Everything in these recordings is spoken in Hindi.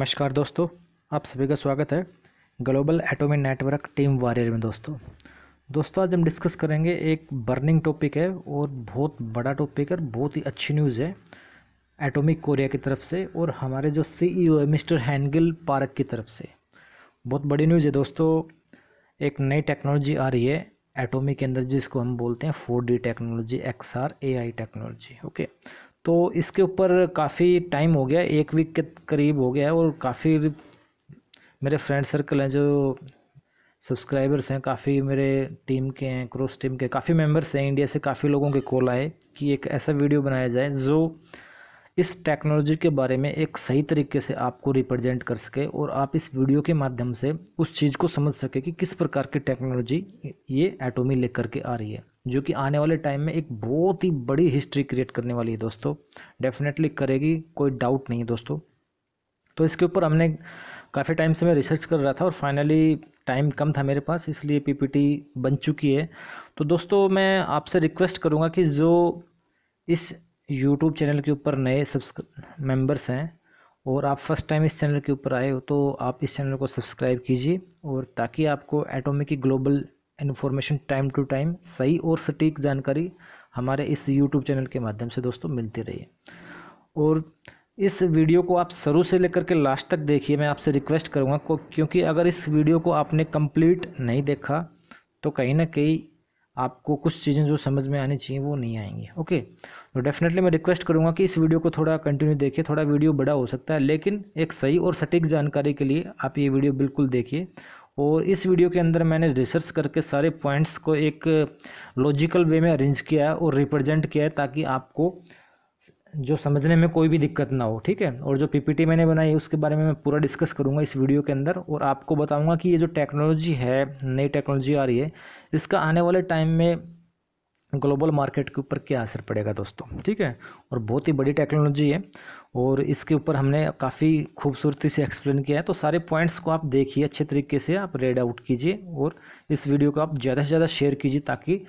नमस्कार दोस्तों आप सभी का स्वागत है global atomic network team warrior में दोस्तों दोस्तों आज हम डिस्कस करेंगे एक बर्निंग टॉपिक है और बहुत बड़ा टॉपिक है बहुत ही अच्छी न्यूज़ है एटॉमिक कोरिया की तरफ से और हमारे जो सीईओ e है मिस्टर हैंगल पार्क की तरफ से बहुत बड़ी न्यूज़ है दोस्तों एक नई टेक्नोलॉजी आ रही है एटोमिक के अंदर जिसको हम बोलते हैं four technology X R technology okay तो इसके ऊपर काफ़ी टाइम हो गया एक वीक के करीब हो गया है और काफ़ी मेरे फ्रेंड सर्कल हैं जो सब्सक्राइबर्स हैं काफ़ी मेरे टीम के हैं क्रॉस टीम के काफ़ी मेंबर्स हैं इंडिया से काफ़ी लोगों के कॉल आए कि एक ऐसा वीडियो बनाया जाए जो इस टेक्नोलॉजी के बारे में एक सही तरीके से आपको रिप्रेजेंट कर सके और आप इस वीडियो के माध्यम से उस चीज़ को समझ सके कि किस प्रकार की टेक्नोलॉजी ये एटोमी लेकर के आ रही है जो कि आने वाले टाइम में एक बहुत ही बड़ी हिस्ट्री क्रिएट करने वाली है दोस्तों डेफिनेटली करेगी कोई डाउट नहीं है दोस्तों तो इसके ऊपर हमने काफ़ी टाइम से मैं रिसर्च कर रहा था और फाइनली टाइम कम था मेरे पास इसलिए पीपीटी बन चुकी है तो दोस्तों मैं आपसे रिक्वेस्ट करूँगा कि जो इस यूट्यूब चैनल के ऊपर नए सब्सक्राइब मेम्बर्स हैं और आप फर्स्ट टाइम इस चैनल के ऊपर आए हो तो आप इस चैनल को सब्सक्राइब कीजिए और ताकि आपको atomic global information time to time सही और सटीक जानकारी हमारे इस यूट्यूब चैनल के माध्यम से दोस्तों मिलती रही और इस वीडियो को आप शुरू से लेकर के लास्ट तक देखिए मैं आपसे रिक्वेस्ट करूँगा क्योंकि अगर इस वीडियो को आपने कम्प्लीट नहीं देखा तो कहीं ना कहीं आपको कुछ चीज़ें जो समझ में आनी चाहिए वो नहीं आएंगी ओके तो डेफिनेटली मैं रिक्वेस्ट करूँगा कि इस वीडियो को थोड़ा कंटिन्यू देखिए थोड़ा वीडियो बड़ा हो सकता है लेकिन एक सही और सटीक जानकारी के लिए आप ये वीडियो बिल्कुल देखिए और तो इस वीडियो के अंदर मैंने रिसर्च करके सारे पॉइंट्स को एक लॉजिकल वे में अरेंज किया है और रिप्रेजेंट किया है ताकि आपको जो समझने में कोई भी दिक्कत ना हो ठीक है और जो पीपीटी मैंने बनाई उसके बारे में मैं पूरा डिस्कस करूँगा इस वीडियो के अंदर और आपको बताऊँगा कि ये जो टेक्नोलॉजी है नई टेक्नोलॉजी आ रही है इसका आने वाले टाइम में ग्लोबल मार्केट के ऊपर क्या असर पड़ेगा दोस्तों ठीक है और बहुत ही बड़ी टेक्नोलॉजी है और इसके ऊपर हमने काफ़ी खूबसूरती से एक्सप्लेन किया है तो सारे पॉइंट्स को आप देखिए अच्छे तरीके से आप रेड आउट कीजिए और इस वीडियो को आप ज़्यादा से ज़्यादा शेयर कीजिए ताकि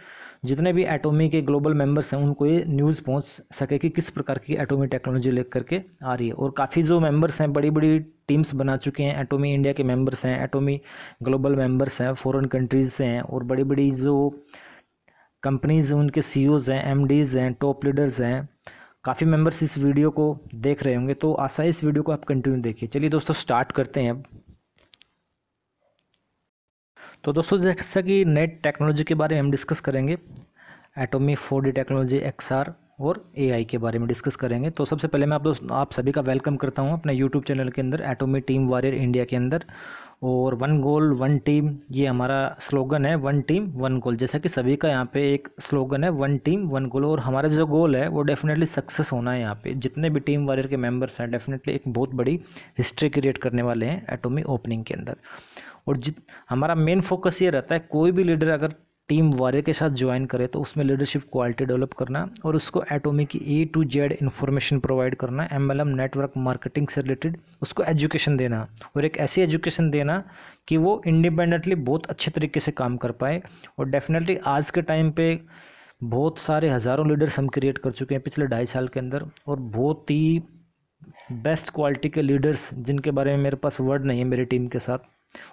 जितने भी एटोमी के ग्लोबल मेंबर्स हैं उनको ये न्यूज़ पहुंच सके कि किस प्रकार की एटोमी टेक्नोलॉजी ले करके आ रही है और काफ़ी जो मेंबर्स हैं बड़ी बड़ी टीम्स बना चुके हैं एटोमी इंडिया के मेंबर्स हैं एटोमी ग्लोबल मेंबर्स हैं फॉरेन कंट्रीज़ से हैं और बड़ी बड़ी जो कंपनीज उनके सी e हैं एम हैं टॉप लीडर्स हैं काफ़ी मेंबर्स इस वीडियो को देख रहे होंगे तो आशा है इस वीडियो को आप कंटिन्यू देखिए चलिए दोस्तों स्टार्ट करते हैं अब तो दोस्तों जैसा कि नेट टेक्नोलॉजी के बारे में हम डिस्कस करेंगे Atomy four technology X R और एआई के बारे में डिस्कस करेंगे तो सबसे पहले मैं आप दोस्तों आप सभी का वेलकम करता हूँ अपने यूट्यूब चैनल के अंदर एटोमी टीम वॉरियर इंडिया के अंदर और वन गोल वन टीम ये हमारा स्लोगन है वन टीम वन गोल जैसा कि सभी का यहाँ पे एक स्लोगन है वन टीम वन गोल और हमारा जो गोल है वो डेफिनेटली सक्सेस होना है यहाँ पे जितने भी टीम वॉरियर के मेंबर्स हैं डेफिनेटली एक बहुत बड़ी हिस्ट्री क्रिएट करने वाले हैं एटोमी ओपनिंग के अंदर और जित हमारा मेन फोकस ये रहता है कोई भी लीडर अगर टीम वारे के साथ ज्वाइन करे तो उसमें लीडरशिप क्वालिटी डेवलप करना और उसको एटोमी की A to Z information provide करना एम नेटवर्क मार्केटिंग से रिलेटेड उसको एजुकेशन देना और एक ऐसी एजुकेशन देना कि वो इंडिपेंडेंटली बहुत अच्छे तरीके से काम कर पाए और डेफिनेटली आज के टाइम पर बहुत सारे हज़ारों लीडर्स हम क्रिएट कर चुके हैं पिछले ढाई साल के अंदर और बहुत ही बेस्ट क्वालिटी के लीडर्स जिनके बारे में मेरे पास वर्ड नहीं है मेरी टीम के साथ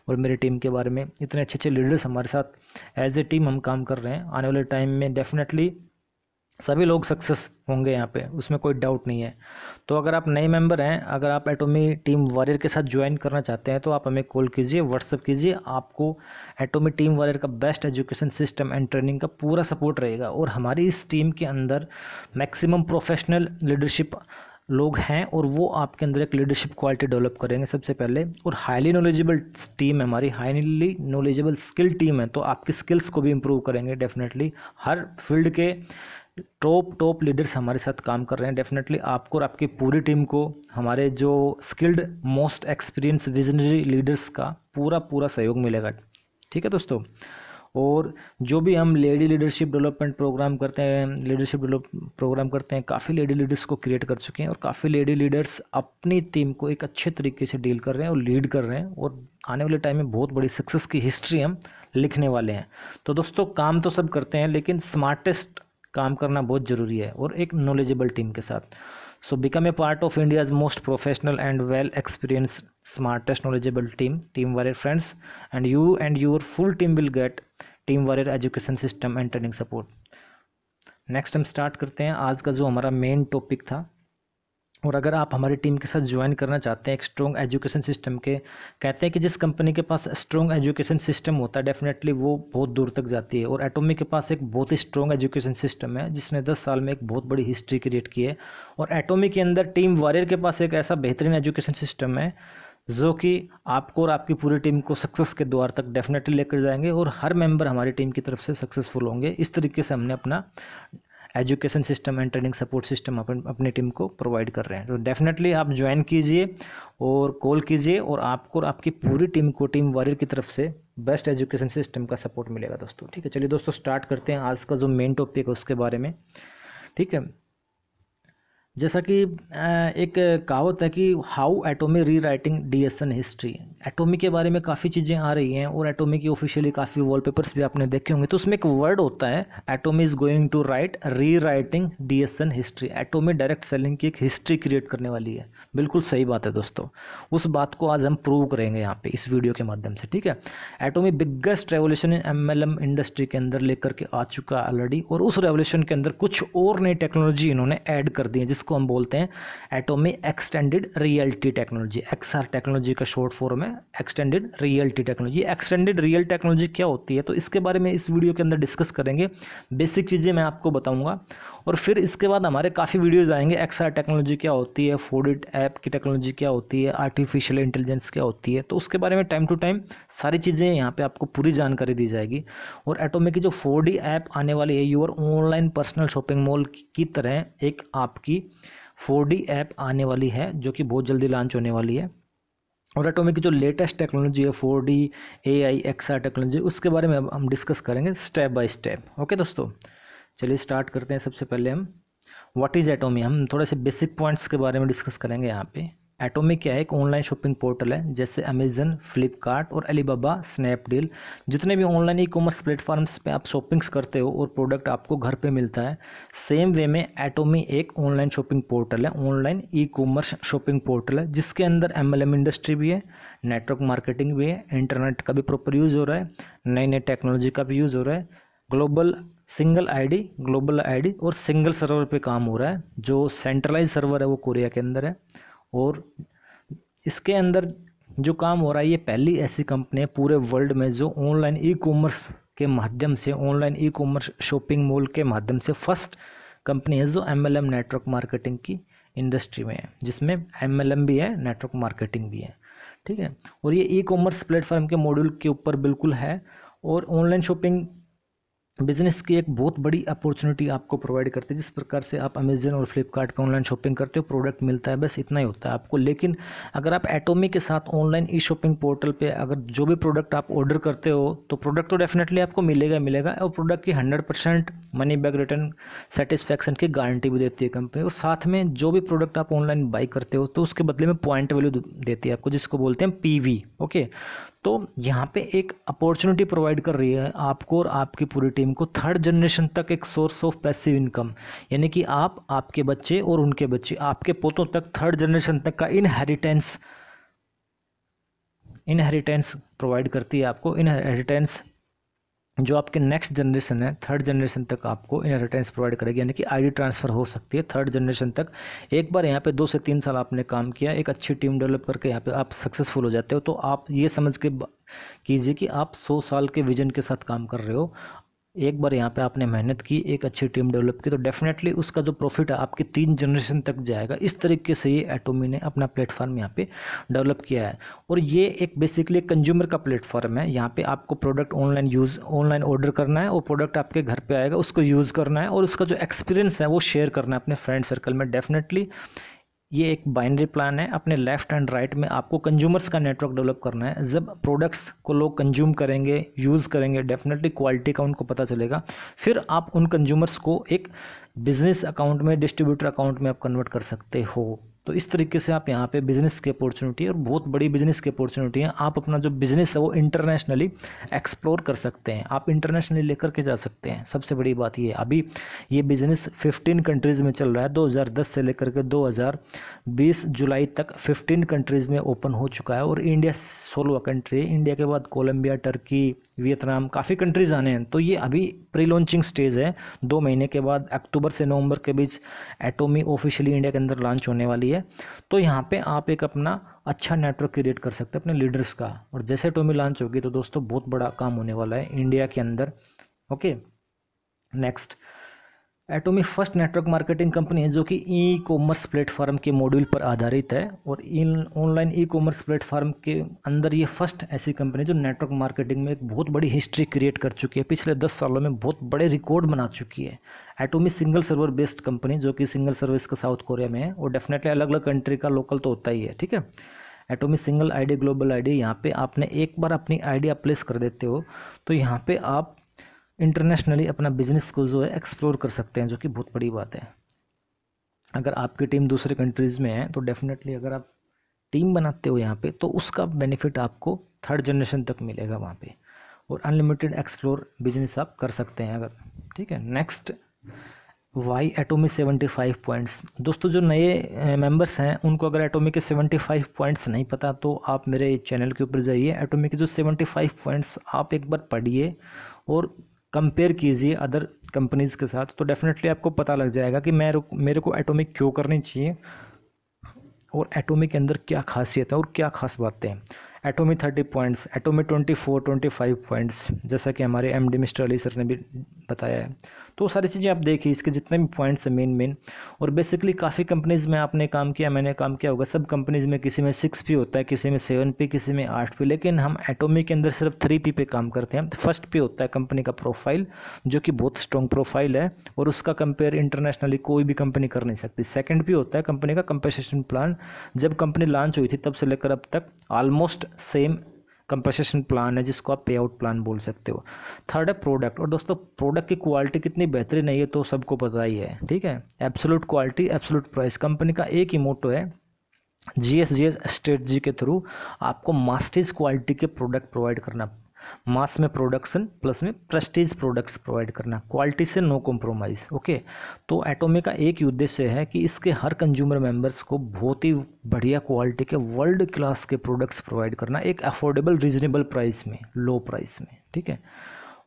और मेरी टीम के बारे में इतने अच्छे अच्छे लीडर्स हमारे साथ एज ए टीम हम काम कर रहे हैं आने वाले टाइम में डेफिनेटली सभी लोग सक्सेस होंगे यहाँ पे उसमें कोई डाउट नहीं है तो अगर आप नए मेंबर हैं अगर आप एटोमी टीम वॉरियर के साथ ज्वाइन करना चाहते हैं तो आप हमें कॉल कीजिए व्हाट्सअप कीजिए आपको एटोमी टीम वॉरियर का best education system and training का पूरा सपोर्ट रहेगा और हमारी इस टीम के अंदर मैक्सिमम प्रोफेशनल लीडरशिप लोग हैं और वो आपके अंदर एक लीडरशिप क्वालिटी डेवलप करेंगे सबसे पहले और हाईली नॉलेजेबल टीम है हमारी हाईली नॉलेजेबल स्किल टीम है तो आपकी स्किल्स को भी इम्प्रूव करेंगे डेफिनेटली हर फील्ड के टॉप टॉप लीडर्स हमारे साथ काम कर रहे हैं डेफिनेटली आपको और आपकी पूरी टीम को हमारे जो skilled most experience visionary leaders का पूरा पूरा सहयोग मिलेगा ठीक है दोस्तों और जो भी हम लेडी लीडरशिप डेवलपमेंट प्रोग्राम करते हैं लीडरशिप डेवलप प्रोग्राम करते हैं काफ़ी लेडी लीडर्स को क्रिएट कर चुके हैं और काफ़ी लेडी लीडर्स अपनी टीम को एक अच्छे तरीके से डील कर रहे हैं और लीड कर रहे हैं और आने वाले टाइम में बहुत बड़ी सक्सेस की हिस्ट्री हम लिखने वाले हैं तो दोस्तों काम तो सब करते हैं लेकिन स्मार्टेस्ट काम करना बहुत ज़रूरी है और एक नॉलेजेबल टीम के साथ so become a part of India's most professional and well experience smartest knowledgeable team team warrior friends and you and your full team will get team warrior education system and training support next हम स्टार्ट करते हैं आज का जो हमारा मेन टॉपिक था और अगर आप हमारी टीम के साथ ज्वाइन करना चाहते हैं एक स्ट्रॉन्ग एजुकेशन सिस्टम के कहते हैं कि जिस कंपनी के पास स्ट्रॉन्ग एजुकेशन सिस्टम होता है डेफिनेटली वो बहुत दूर तक जाती है और एटोमी के पास एक बहुत ही स्ट्रॉन्ग एजुकेशन सिस्टम है जिसने 10 साल में एक बहुत बड़ी हिस्ट्री क्रिएट की है और एटोमी के अंदर टीम वॉरियर के पास एक ऐसा बेहतरीन एजुकेशन सिस्टम है जो कि आपको और आपकी पूरी टीम को सक्सेस के द्वार तक डेफिनेटली लेकर जाएंगे और हर मेंबर हमारी टीम की तरफ से सक्सेसफुल होंगे इस तरीके से हमने अपना education system and training support system अपन अपनी टीम को प्रोवाइड कर रहे हैं तो डेफिनेटली आप ज्वाइन कीजिए और कॉल कीजिए और आपको और आपकी पूरी टीम को टीम वॉरियर की तरफ से बेस्ट एजुकेशन सिस्टम का सपोर्ट मिलेगा दोस्तों ठीक है चलिए दोस्तों स्टार्ट करते हैं आज का जो मेन टॉपिक है उसके बारे में ठीक है जैसा कि एक कहावत है कि how Atomy rewriting D S N history Atomy के बारे में काफ़ी चीज़ें आ रही हैं और एटोमी की ऑफिशियली काफ़ी वॉलपेपर्स भी आपने देखे होंगे तो उसमें एक वर्ड होता है Atomy is going to write rewriting D S N history Atomy direct selling की एक हिस्ट्री क्रिएट करने वाली है बिल्कुल सही बात है दोस्तों उस बात को आज हम प्रूव करेंगे यहाँ पे इस वीडियो के माध्यम से ठीक है Atomy biggest revolution in M L M industry के अंदर लेकर के आ चुका है ऑलरेडी और उस रेवोल्यूशन के अंदर कुछ और नई टेक्नोलॉजी इन्होंने ऐड कर दी है जिसको इसको हम बोलते हैं Atomy extended reality technology X R technology का शॉर्ट फॉर्म है extended reality technology extended real technology क्या होती है तो इसके बारे में इस वीडियो के अंदर डिस्कस करेंगे बेसिक चीज़ें मैं आपको बताऊँगा और फिर इसके बाद हमारे काफ़ी वीडियोज़ आएंगे एक्स टेक्नोलॉजी क्या होती है फोडिट ऐप की टेक्नोलॉजी क्या होती है आर्टिफिशियल इंटेलिजेंस क्या होती है तो उसके बारे में टाइम टू टाइम सारी चीज़ें यहाँ पर आपको पूरी जानकारी दी जाएगी और एटोमे की जो फोर ऐप आने वाली है your online personal shopping mall की तरह एक आपकी फोर ऐप आने वाली है जो कि बहुत जल्दी लॉन्च होने वाली है और एटोमे की जो लेटेस्ट टेक्नोलॉजी है four D A I technology उसके बारे में अब हम डिस्कस करेंगे स्टेप बाय स्टेप ओके दोस्तों चलिए स्टार्ट करते हैं सबसे पहले हम व्हाट इज़ एटोमी हम थोड़े से बेसिक पॉइंट्स के बारे में डिस्कस करेंगे यहाँ पे एटोमी क्या है एक ऑनलाइन शॉपिंग पोर्टल है जैसे अमेजन फ्लिपकार्ट और अलीबाबा स्नैपडील जितने भी ऑनलाइन ई कॉमर्स प्लेटफॉर्म्स पे आप शॉपिंग्स करते हो और प्रोडक्ट आपको घर पे मिलता है सेम वे में एटोमी एक ऑनलाइन शॉपिंग पोर्टल है online e commerce shopping portal है जिसके अंदर एम इंडस्ट्री भी है नेटवर्क मार्केटिंग भी है इंटरनेट का भी प्रॉपर यूज़ हो रहा है नई नई टेक्नोलॉजी का भी यूज़ हो रहा है global single ID global ID और सिंगल सर्वर पे काम हो रहा है जो सेंट्रलाइज सर्वर है वो कोरिया के अंदर है और इसके अंदर जो काम हो रहा है ये पहली ऐसी कंपनी है पूरे वर्ल्ड में जो ऑनलाइन ई कॉमर्स के माध्यम से online e commerce shopping mall के माध्यम से फर्स्ट कंपनी है जो एम नेटवर्क मार्केटिंग की इंडस्ट्री में है जिसमें एम भी है नेटवर्क मार्केटिंग भी है ठीक है और ये ई कॉमर्स प्लेटफॉर्म के मॉड्यूल के ऊपर बिल्कुल है और ऑनलाइन शॉपिंग बिज़नेस की एक बहुत बड़ी अपॉर्चुनिटी आपको प्रोवाइड करती है जिस प्रकार से आप अमेजन और फ्लिपकार्ट पे ऑनलाइन शॉपिंग करते हो प्रोडक्ट मिलता है बस इतना ही होता है आपको लेकिन अगर आप एटोमी के साथ ऑनलाइन ई शॉपिंग पोर्टल पे अगर जो भी प्रोडक्ट आप ऑर्डर करते हो तो प्रोडक्ट तो डेफिनेटली आपको मिलेगा मिलेगा और प्रोडक्ट की hundred percent money back return satisfaction की गारंटी भी देती है कंपनी और साथ में जो भी प्रोडक्ट आप ऑनलाइन बाई करते हो तो उसके बदले में पॉइंट वैल्यू देती है आपको जिसको बोलते हैं पी ओके तो यहाँ पे एक अपॉर्चुनिटी प्रोवाइड कर रही है आपको और आपकी पूरी टीम को थर्ड जनरेशन तक एक सोर्स ऑफ पैसिव इनकम यानी कि आप आपके बच्चे और उनके बच्चे आपके पोतों तक थर्ड जनरेशन तक का इनहेरिटेंस इनहेरिटेंस प्रोवाइड करती है आपको इनहेरिटेंस जो आपके नेक्स्ट जनरेशन है थर्ड जनरेशन तक आपको इनहेरिटेंस प्रोवाइड करेगी यानी कि आईडी ट्रांसफ़र हो सकती है थर्ड जनरेशन तक एक बार यहाँ पे दो से तीन साल आपने काम किया एक अच्छी टीम डेवलप करके यहाँ पे आप सक्सेसफुल हो जाते हो तो आप ये समझ के कीजिए कि आप सौ साल के विजन के साथ काम कर रहे हो एक बार यहाँ पे आपने मेहनत की एक अच्छी टीम डेवलप की तो डेफिनेटली उसका जो प्रॉफिट है आपकी तीन जनरेशन तक जाएगा इस तरीके से ये एटोमी ने अपना प्लेटफॉर्म यहाँ पे डेवलप किया है और ये एक बेसिकली कंज्यूमर का प्लेटफॉर्म है यहाँ पे आपको product online use online order करना है और प्रोडक्ट आपके घर पर आएगा उसको यूज़ करना है और उसका जो एक्सपीरियंस है वो शेयर करना है अपने फ्रेंड सर्कल में डेफिनेटली ये एक बाइनरी प्लान है अपने लेफ्ट एंड राइट में आपको कंज्यूमर्स का नेटवर्क डेवलप करना है जब प्रोडक्ट्स को लोग कंज्यूम करेंगे यूज़ करेंगे डेफिनेटली क्वालिटी का उनको पता चलेगा फिर आप उन कंज्यूमर्स को एक बिजनेस अकाउंट में डिस्ट्रीब्यूटर अकाउंट में आप कन्वर्ट कर सकते हो तो इस तरीके से आप यहाँ पे बिज़नेस की अपॉर्चुनिटी और बहुत बड़ी बिज़नेस की अपॉर्चुनिटी है आप अपना जो बिज़नेस है वो इंटरनेशनली एक्सप्लोर कर सकते हैं आप इंटरनेशनली लेकर के जा सकते हैं सबसे बड़ी बात ये अभी ये बिज़नेस फिफ्टीन कंट्रीज़ में चल रहा है 2010 से लेकर के 2020 जुलाई तक फिफ्टीन कंट्रीज़ में ओपन हो चुका है और इंडिया सोलवा कंट्री है इंडिया के बाद कोलम्बिया टर्की वियतनाम काफ़ी कंट्रीज़ आने हैं तो ये अभी प्री लॉन्चिंग स्टेज है दो महीने के बाद अक्टूबर से नवंबर के बीच एटोमी ऑफिशियली इंडिया के अंदर लॉन्च होने वाली है तो यहाँ पे आप एक अपना अच्छा नेटवर्क क्रिएट कर सकते हैं अपने लीडर्स का और जैसे एटोमी लॉन्च होगी तो दोस्तों बहुत बड़ा काम होने वाला है इंडिया के अंदर okay next Atomy first network marketing company है जो कि ई कॉमर्स प्लेटफॉर्म के मॉड्यूल पर आधारित है और इन ऑनलाइन ई कॉमर्स प्लेटफॉर्म के अंदर ये फर्स्ट ऐसी कंपनी जो नेटवर्क मार्केटिंग में एक बहुत बड़ी हिस्ट्री क्रिएट कर चुकी है पिछले दस सालों में बहुत बड़े रिकॉर्ड बना चुकी है Atomy single server based company जो कि सिंगल सर्विस का साउथ कोरिया में है और डेफिनेटली अलग अलग कंट्री का लोकल तो होता ही है ठीक है Atomy single ID global ID यहाँ पे आपने एक बार अपनी आईडी प्लेस कर देते हो तो यहाँ पे आप इंटरनेशनली अपना बिजनेस को जो है एक्सप्लोर कर सकते हैं जो कि बहुत बड़ी बात है अगर आपकी टीम दूसरे कंट्रीज़ में है तो डेफिनेटली अगर आप टीम बनाते हो यहाँ पे तो उसका बेनिफिट आपको थर्ड जनरेशन तक मिलेगा वहाँ पे और अनलिमिटेड एक्सप्लोर बिजनेस आप कर सकते हैं अगर ठीक है next why Atomy seventy five points दोस्तों जो नए मेंबर्स हैं उनको अगर एटोमी के सेवेंटी फाइव पॉइंट्स नहीं पता तो आप मेरे चैनल के ऊपर जाइए एटोमी के जो सेवेंटी फाइव पॉइंट्स आप एक बार पढ़िए और कंपेयर कीजिए अदर कंपनीज़ के साथ तो डेफिनेटली आपको पता लग जाएगा कि मैं मेरे को एटॉमिक क्यों करनी चाहिए और एटॉमिक के अंदर क्या खासियत है और क्या खास बातें हैं Atomy thirty points Atomy twenty four twenty five points जैसा कि हमारे M D mister Ali sir ने भी बताया है तो सारी चीज़ें आप देखिए इसके जितने भी पॉइंट्स हैं मेन मेन और बेसिकली काफ़ी कंपनीज़ में आपने काम किया मैंने काम किया होगा सब कंपनीज़ में किसी में सिक्स पी होता है किसी में सेवन पी किसी में आठ पी लेकिन हम एटोमी के अंदर सिर्फ थ्री पी पे काम करते हैं फर्स्ट पे होता है कंपनी का प्रोफाइल जो कि बहुत स्ट्रॉन्ग प्रोफाइल है और उसका कंपेयर इंटरनेशनली कोई भी कंपनी कर नहीं सकती सेकेंड भी होता है कंपनी का कंपेसेशन प्लान जब कंपनी लॉन्च हुई थी तब से लेकर अब तक ऑलमोस्ट सेम कंपनसेशन प्लान है जिसको आप पे आउट प्लान बोल सकते हो थर्ड है प्रोडक्ट और दोस्तों प्रोडक्ट की क्वालिटी कितनी बेहतरीन है ये तो सबको पता ही है ठीक है absolute quality absolute price company का एक ही मोटो है G S G S strategy के थ्रू आपको मास्टर्स क्वालिटी के प्रोडक्ट प्रोवाइड करना मास में प्रोडक्शन प्लस में प्रेस्टीज प्रोडक्ट्स प्रोवाइड करना क्वालिटी से नो कॉम्प्रोमाइज़ ओके तो एटोमे का एक उद्देश्य है कि इसके हर कंज्यूमर मेंबर्स को बहुत ही बढ़िया क्वालिटी के वर्ल्ड क्लास के प्रोडक्ट्स प्रोवाइड करना एक अफोर्डेबल रीजनेबल प्राइस में लो प्राइस में ठीक है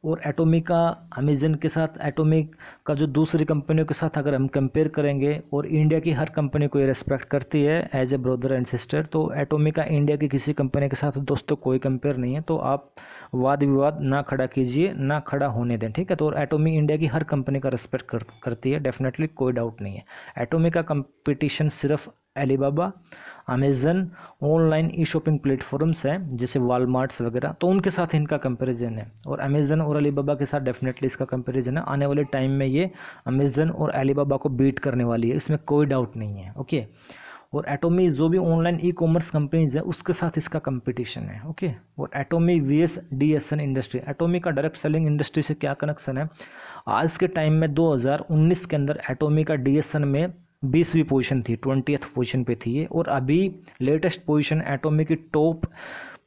और एटोमिका अमेजन के साथ एटोमिक का जो दूसरी कंपनियों के साथ अगर हम कंपेयर करेंगे और इंडिया की हर कंपनी को ये रेस्पेक्ट करती है as a brother and sister तो एटोमिका इंडिया की किसी कंपनी के साथ दोस्तों कोई कंपेयर नहीं है तो आप वाद विवाद ना खड़ा कीजिए ना खड़ा होने दें ठीक है तो एटोमी इंडिया की हर कंपनी का रेस्पेक्ट कर, करती है डेफिनेटली कोई डाउट नहीं है एटोमी का कंपिटिशन सिर्फ Alibaba Amazon online e shopping platforms हैं जैसे वालमार्ट्स वगैरह तो उनके साथ इनका कंपैरिजन है और अमेजन और अलीबाबा के साथ डेफिनेटली इसका कंपैरिजन है आने वाले टाइम में ये ये अमेजन और अलीबाबा को बीट करने वाली है इसमें कोई डाउट नहीं है ओके और एटोमी जो भी ऑनलाइन ई कॉमर्स कंपनीज है उसके साथ इसका कंपटीशन है ओके और Atomy V S D S N industry Atomy का डायरेक्ट सेलिंग इंडस्ट्री से क्या कनेक्शन है आज के टाइम में 2019 के अंदर एटोमी का डी एस एन में बीसवीं पोजीशन थी ट्वेंटीथ पोजीशन पे थी ये और अभी लेटेस्ट पोजीशन एटोमी की टॉप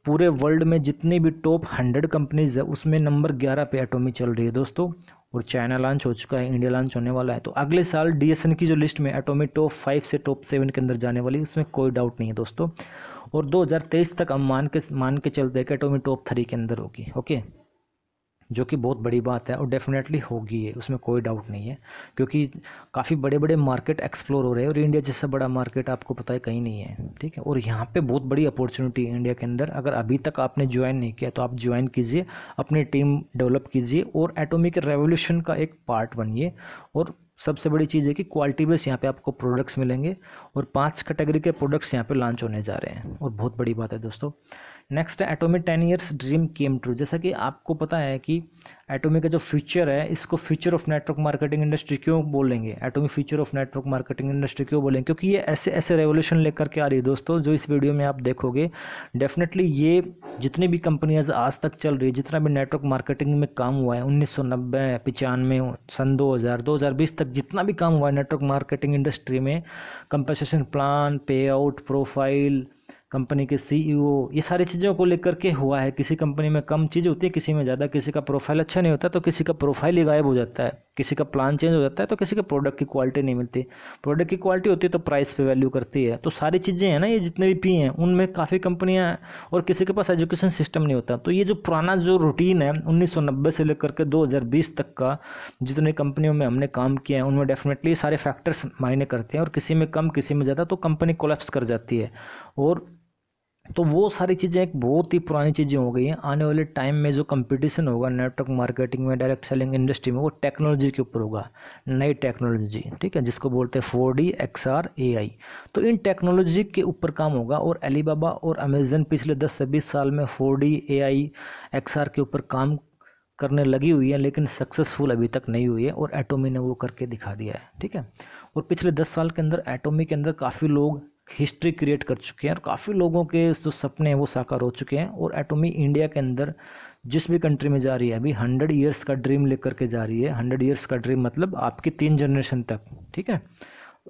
पूरे वर्ल्ड में जितनी भी टॉप हंड्रेड कंपनीज है उसमें नंबर ग्यारह पे एटोमी चल रही है दोस्तों और चाइना लॉन्च हो चुका है इंडिया लॉन्च होने वाला है तो अगले साल डीएसएन की जो लिस्ट में एटोमी टॉप फाइव से टॉप सेवन के अंदर जाने वाली उसमें कोई डाउट नहीं है दोस्तों और 2023 तक हम मान के मान के चलते हैं कि एटोमी टॉप थ्री के अंदर होगी ओके जो कि बहुत बड़ी बात है और डेफिनेटली होगी है उसमें कोई डाउट नहीं है क्योंकि काफ़ी बड़े बड़े मार्केट एक्सप्लोर हो रहे हैं और इंडिया जैसा बड़ा मार्केट आपको पता है कहीं नहीं है ठीक है और यहाँ पे बहुत बड़ी अपॉर्चुनिटी है इंडिया के अंदर अगर अभी तक आपने ज्वाइन नहीं किया तो आप ज्वाइन कीजिए अपनी टीम डेवलप कीजिए और एटोमिक रेवोल्यूशन का एक पार्ट बनिए और सबसे बड़ी चीज़ है कि क्वालिटी बेस यहाँ पे आपको प्रोडक्ट्स मिलेंगे और पांच कैटेगरी के प्रोडक्ट्स यहाँ पे लॉन्च होने जा रहे हैं और बहुत बड़ी बात है दोस्तों next Atomy ten years dream came true जैसा कि आपको पता है कि एटोमी का जो फ्यूचर है इसको future of network marketing industry क्यों बोलेंगे Atomy future of network marketing industry क्यों बोलेंगे क्योंकि ये ऐसे ऐसे रेवोल्यूशन लेकर के आ रही है दोस्तों जो इस वीडियो में आप देखोगे डेफिनेटली ये जितनी भी कंपनियाज आज तक चल रही है जितना भी नेटवर्क मार्केटिंग में काम हुआ है उन्नीस सौ नब्बे पचानवे सन दो हज़ार दो हज़ार बीस तक जितना भी काम हुआ है नेटवर्क मार्केटिंग इंडस्ट्री में compensation plan pay out profile company के सीईओ e ये सारी चीज़ों को लेकर के हुआ है किसी कंपनी में कम चीज़ होती है किसी में ज़्यादा किसी का प्रोफाइल अच्छा नहीं होता तो किसी का प्रोफाइल ही गायब हो जाता है किसी का प्लान चेंज हो जाता है तो किसी के प्रोडक्ट की क्वालिटी नहीं मिलती प्रोडक्ट की क्वालिटी होती है तो प्राइस पे वैल्यू करती है तो सारी चीज़ें हैं ना ये जितने भी पी हैं उनमें काफ़ी कंपनियाँ हैं और किसी के पास एजुकेशन सिस्टम नहीं होता तो ये जो पुराना जो रूटीन है उन्नीस से लेकर के दो तक का जितने कंपनियों में हमने काम किया है उनमें डेफिनेटली सारे फैक्टर्स मायने करते हैं और किसी में कम किसी में ज़्यादा तो कंपनी कोलेप्स कर जाती है और तो वो सारी चीज़ें एक बहुत ही पुरानी चीज़ें हो गई हैं आने वाले टाइम में जो कंपटीशन होगा नेटवर्क मार्केटिंग में डायरेक्ट सेलिंग इंडस्ट्री में वो टेक्नोलॉजी के ऊपर होगा नई टेक्नोलॉजी ठीक है जिसको बोलते हैं four D X R A I तो इन टेक्नोलॉजी के ऊपर काम होगा और अलीबाबा और अमेजन पिछले दस से बीस साल में four D A I X R के ऊपर काम करने लगी हुई है लेकिन सक्सेसफुल अभी तक नहीं हुई है और एटोमी ने वो करके दिखा दिया है ठीक है और पिछले दस साल के अंदर एटोमी के अंदर काफ़ी लोग हिस्ट्री क्रिएट कर चुके हैं और काफ़ी लोगों के जो सपने हैं वो साकार हो चुके हैं और एटोमी इंडिया के अंदर जिस भी कंट्री में जा रही है अभी हंड्रेड ईयर्स का ड्रीम लेकर के जा रही है हंड्रेड ईयर्स का ड्रीम मतलब आपकी तीन जनरेशन तक ठीक है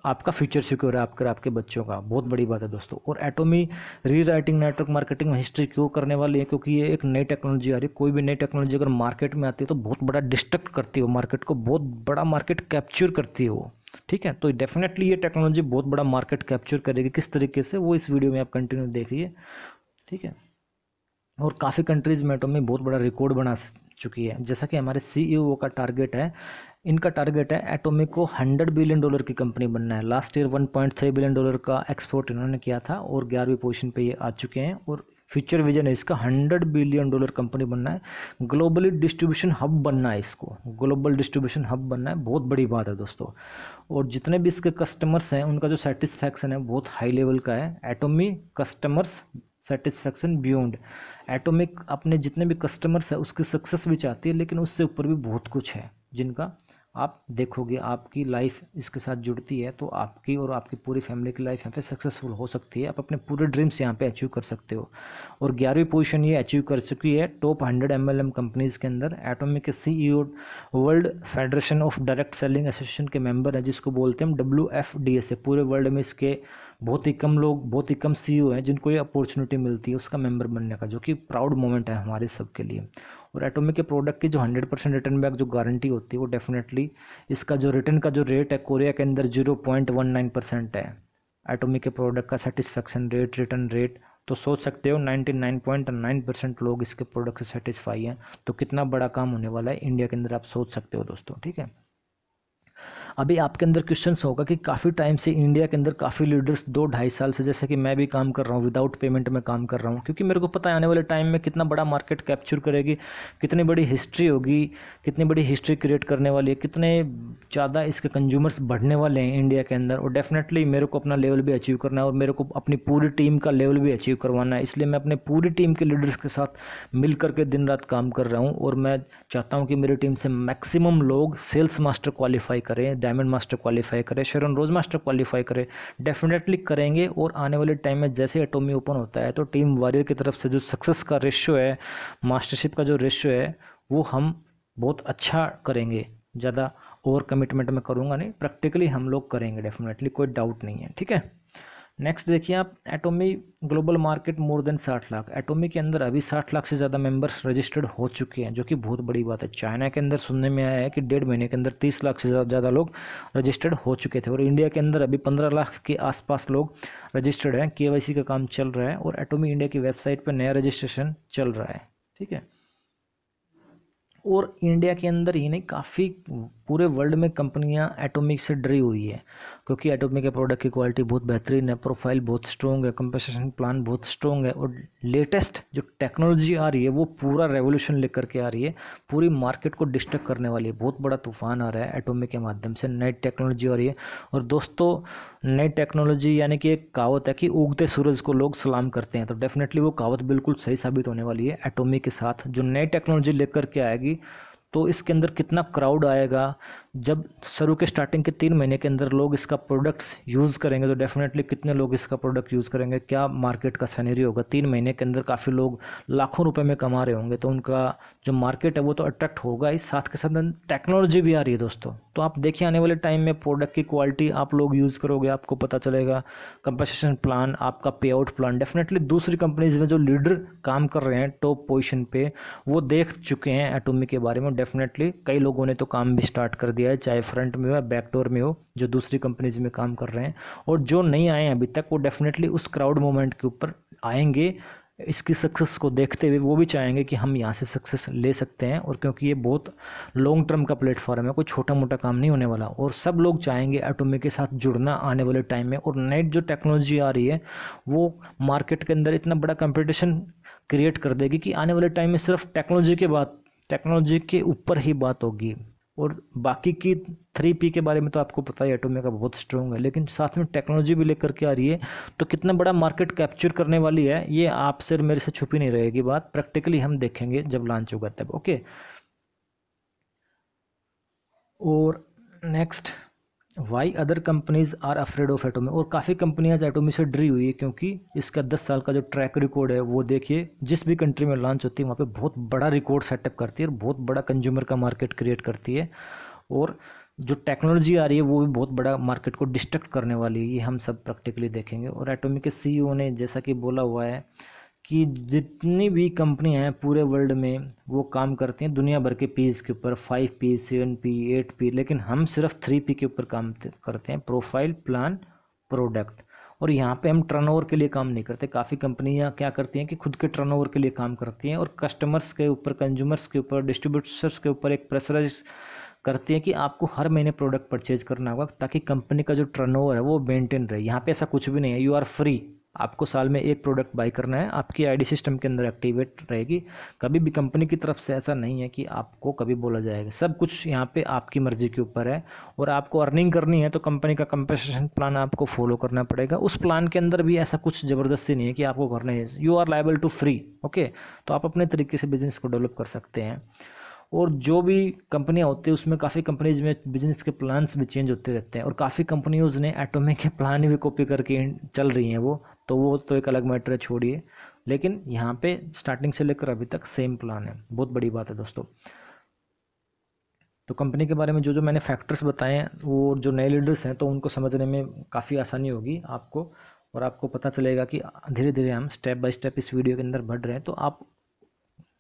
आपका फ्यूचर सिक्योर है आपके आपके बच्चों का बहुत बड़ी बात है दोस्तों और एटोमी री नेटवर्क मार्केटिंग में हिस्ट्री क्यों करने वाली है क्योंकि ये एक नई टेक्नोलॉजी आ रही है कोई भी नई टेक्नोलॉजी अगर मार्केट में आती है तो बहुत बड़ा डिस्ट्रक्ट करती है मार्केट को बहुत बड़ा मार्केट कैप्चर करती है वो ठीक है तो डेफिनेटली ये टेक्नोलॉजी बहुत बड़ा मार्केट कैप्चर करेगी किस तरीके से वो इस वीडियो में आप कंटिन्यू देखिए ठीक है और काफ़ी कंट्रीज़ मेट्रो में बहुत बड़ा रिकॉर्ड बना चुकी है जैसा कि हमारे सी e का टारगेट है इनका टारगेट है एटोमिक को 100 बिलियन डॉलर की कंपनी बनना है लास्ट ईयर 1.3 बिलियन डॉलर का एक्सपोर्ट इन्होंने किया था और ग्यारहवीं पोजीशन पे ये आ चुके हैं और फ्यूचर विजन है इसका हंड्रेड बिलियन डॉलर कंपनी बनना है ग्लोबली डिस्ट्रीब्यूशन हब बनना है इसको ग्लोबल डिस्ट्रीब्यूशन हब बनना है बहुत बड़ी बात है दोस्तों और जितने भी इसके कस्टमर्स हैं उनका जो सेटिस्फैक्शन है बहुत हाई लेवल का है एटोमी कस्टमर्स सेटिस्फैक्शन बियॉन्ड एटोमिक अपने जितने भी कस्टमर्स हैं उसकी सक्सेस भी चाहती है लेकिन उससे ऊपर भी बहुत कुछ है जिनका आप देखोगे आपकी लाइफ इसके साथ जुड़ती है तो आपकी और आपकी पूरी फैमिली की लाइफ यहाँ पे सक्सेसफुल हो सकती है आप अपने पूरे ड्रीम्स यहाँ पे अचीव कर सकते हो और ग्यारहवीं पोजीशन ये अचीव कर चुकी है top hundred M L M companies के अंदर एटोमी e के सी ई World Federation of Direct Selling Association के मेम्बर हैं जिसको बोलते हैं W F D S A पूरे वर्ल्ड में इसके बहुत ही कम लोग बहुत ही कम सी e हैं जिनको ये अपॉर्चुनिटी मिलती है उसका मेम्बर बनने का जो कि प्राउड मोमेंट है हमारे सबके लिए और एटोमिक के प्रोडक्ट की जो हंड्रेड परसेंट रिटर्न बैक जो गारंटी होती है वो डेफिनेटली इसका जो रिटर्न का जो रेट है कोरिया के अंदर zero point one nine percent है एटोमिक के प्रोडक्ट का सेटिस्फेक्शन रेट रिटर्न रेट तो सोच सकते हो 99.9 परसेंट लोग इसके प्रोडक्ट से सेटिस्फाई हैं तो कितना बड़ा काम होने वाला है इंडिया के अंदर आप सोच सकते हो दोस्तों ठीक है अभी आपके अंदर क्वेश्चन होगा कि काफ़ी टाइम से इंडिया के अंदर काफ़ी लीडर्स दो ढाई साल से जैसे कि मैं भी काम कर रहा हूँ विदाउट पेमेंट में काम कर रहा हूँ क्योंकि मेरे को पता है आने वाले टाइम में कितना बड़ा मार्केट कैप्चर करेगी कितनी बड़ी हिस्ट्री होगी कितनी बड़ी हिस्ट्री क्रिएट करने वाली है कितने ज़्यादा इसके कंज्यूमर्स बढ़ने वाले हैं इंडिया के अंदर और डेफिनेटली मेरे को अपना लेवल भी अचीव करना है और मेरे को अपनी पूरी टीम का लेवल भी अचीव करवाना है इसलिए मैं अपने पूरी टीम के लीडर्स के साथ मिल करके दिन रात काम कर रहा हूँ और मैं चाहता हूँ कि मेरी टीम से मैक्सिमम लोग सेल्स मास्टर क्वालिफाई करें डायमंड मास्टर क्वालिफाई करे शेरन रोज मास्टर क्वालिफाई करे डेफिनेटली करेंगे और आने वाले टाइम में जैसे एटोमी ओपन होता है तो टीम वॉरियर की तरफ से जो सक्सेस का रेशियो है मास्टरशिप का जो रेशियो है वो हम बहुत अच्छा करेंगे ज़्यादा ओवर कमिटमेंट में करूँगा नहीं प्रैक्टिकली हम लोग करेंगे डेफिनेटली कोई डाउट नहीं है ठीक है नेक्स्ट देखिए आप Atomy global market more than साठ लाख एटोमी के अंदर अभी साठ लाख से ज़्यादा मेंबर्स रजिस्टर्ड हो चुके हैं जो कि बहुत बड़ी बात है चाइना के अंदर सुनने में आया है कि डेढ़ महीने के अंदर तीस लाख से ज़्यादा लोग रजिस्टर्ड हो चुके थे और इंडिया के अंदर अभी पंद्रह लाख के आसपास लोग रजिस्टर्ड हैं के का काम चल रहा है और एटोमी इंडिया की वेबसाइट पर नया रजिस्ट्रेशन चल रहा है ठीक है और इंडिया के अंदर ही नहीं काफ़ी पूरे वर्ल्ड में कंपनियां एटोमिक से डरी हुई है क्योंकि एटोमिक के प्रोडक्ट की क्वालिटी बहुत बेहतरीन है प्रोफाइल बहुत स्ट्रॉन्ग है कंपनसेशन प्लान बहुत स्ट्रॉन्ग है और लेटेस्ट जो टेक्नोलॉजी आ रही है वो पूरा रेवोल्यूशन लेकर के आ रही है पूरी मार्केट को डिस्टर्ब करने वाली है बहुत बड़ा तूफान आ रहा है एटोमिक के माध्यम से नई टेक्नोलॉजी आ रही है और दोस्तों नई टेक्नोलॉजी यानी कि एक कहावत है कि उगते सूरज को लोग सलाम करते हैं तो डेफिनेटली वो कहावत बिल्कुल सही साबित होने वाली है एटोमिक के साथ जो नई टेक्नोलॉजी लेकर के आएगी तो इसके अंदर कितना क्राउड आएगा जब शुरू के स्टार्टिंग के तीन महीने के अंदर लोग इसका प्रोडक्ट्स यूज़ करेंगे तो डेफिनेटली कितने लोग इसका प्रोडक्ट यूज़ करेंगे क्या मार्केट का सैनरी होगा तीन महीने के अंदर काफ़ी लोग लाखों रुपए में कमा रहे होंगे तो उनका जो मार्केट है वो तो अट्रैक्ट होगा ही साथ के साथ टेक्नोलॉजी भी आ रही है दोस्तों तो आप देखिए आने वाले टाइम में प्रोडक्ट की क्वालिटी आप लोग यूज़ करोगे आपको पता चलेगा कंपनसेशन प्लान आपका पे आउट प्लान डेफिनेटली दूसरी कंपनीज में जो लीडर काम कर रहे हैं टॉप पोजिशन पर वो देख चुके हैं एटोमी के बारे में डेफिनेटली कई लोगों ने तो काम भी स्टार्ट कर दिया है चाहे फ्रंट में हो या बैकडोर में हो जो दूसरी कंपनीज में काम कर रहे हैं और जो नहीं आए हैं अभी तक वो डेफिनेटली उस क्राउड मोमेंट के ऊपर आएंगे इसकी सक्सेस को देखते हुए वो भी चाहेंगे कि हम यहाँ से सक्सेस ले सकते हैं और क्योंकि ये बहुत लॉन्ग टर्म का प्लेटफॉर्म है कोई छोटा मोटा काम नहीं होने वाला और सब लोग चाहेंगे एटोमी के साथ जुड़ना आने वाले टाइम में और नेट जो टेक्नोलॉजी आ रही है वो मार्केट के अंदर इतना बड़ा कंपटीशन क्रिएट कर देगी कि आने वाले टाइम में सिर्फ टेक्नोलॉजी के बाद टेक्नोलॉजी के ऊपर ही बात होगी और बाकी की थ्री पी के बारे में तो आपको पता है एटोमे का बहुत स्ट्रॉन्ग है लेकिन साथ में टेक्नोलॉजी भी लेकर के आ रही है तो कितना बड़ा मार्केट कैप्चर करने वाली है ये आपसे मेरे से छुपी नहीं रहेगी बात प्रैक्टिकली हम देखेंगे जब लॉन्च होगा तब ओके और next why other companies are afraid of Atomy और काफ़ी कंपनियाँ एटोमी से डरी हुई है क्योंकि इसका दस साल का जो ट्रैक रिकॉर्ड है वो देखिए जिस भी कंट्री में लॉन्च होती है वहाँ पे बहुत बड़ा रिकॉर्ड सेटअप करती है और बहुत बड़ा कंज्यूमर का मार्केट क्रिएट करती है और जो टेक्नोलॉजी आ रही है वो भी बहुत बड़ा मार्केट को डिस्ट्रक्ट करने वाली है ये हम सब प्रैक्टिकली देखेंगे और एटोमी के सी e ने जैसा कि बोला हुआ है कि जितनी भी कंपनी हैं पूरे वर्ल्ड में वो काम करती हैं दुनिया भर के पीस के ऊपर five P seven P eight P लेकिन हम सिर्फ थ्री पी के ऊपर काम करते हैं प्रोफाइल प्लान प्रोडक्ट और यहाँ पे हम टर्नओवर के लिए काम नहीं करते काफ़ी कंपनियाँ क्या करती हैं कि खुद के टर्नओवर के लिए काम करती हैं और कस्टमर्स के ऊपर कंज्यूमर्स के ऊपर डिस्ट्रीब्यूटर्स के ऊपर एक प्रेशराइज करती हैं कि आपको हर महीने प्रोडक्ट परचेज करना होगा ताकि कंपनी का जो टर्नओवर है वो मेंटेन रहे यहाँ पे ऐसा कुछ भी नहीं है यू आर फ्री आपको साल में एक प्रोडक्ट बाई करना है आपकी आईडी सिस्टम के अंदर एक्टिवेट रहेगी कभी भी कंपनी की तरफ से ऐसा नहीं है कि आपको कभी बोला जाएगा सब कुछ यहाँ पे आपकी मर्ज़ी के ऊपर है और आपको अर्निंग करनी है तो कंपनी का कंपनसेशन प्लान आपको फॉलो करना पड़ेगा उस प्लान के अंदर भी ऐसा कुछ ज़बरदस्ती नहीं है कि आपको करना है you are liable to free okay तो आप अपने तरीके से बिज़नेस को डेवलप कर सकते हैं और जो भी कंपनियां होती है उसमें काफ़ी कंपनीज में बिजनेस के प्लान्स भी चेंज होते रहते हैं और काफ़ी कंपनीज ने एटोमिक के प्लान भी कॉपी करके चल रही हैं वो तो वो तो एक अलग मैटर है छोड़िए लेकिन यहाँ पे स्टार्टिंग से लेकर अभी तक सेम प्लान है बहुत बड़ी बात है दोस्तों तो कंपनी के बारे में जो जो मैंने फैक्टर्स बताए हैं वो जो नए लीडर्स हैं तो उनको समझने में काफ़ी आसानी होगी आपको और आपको पता चलेगा कि धीरे धीरे हम स्टेप बाय स्टेप इस वीडियो के अंदर बढ़ रहे हैं तो आप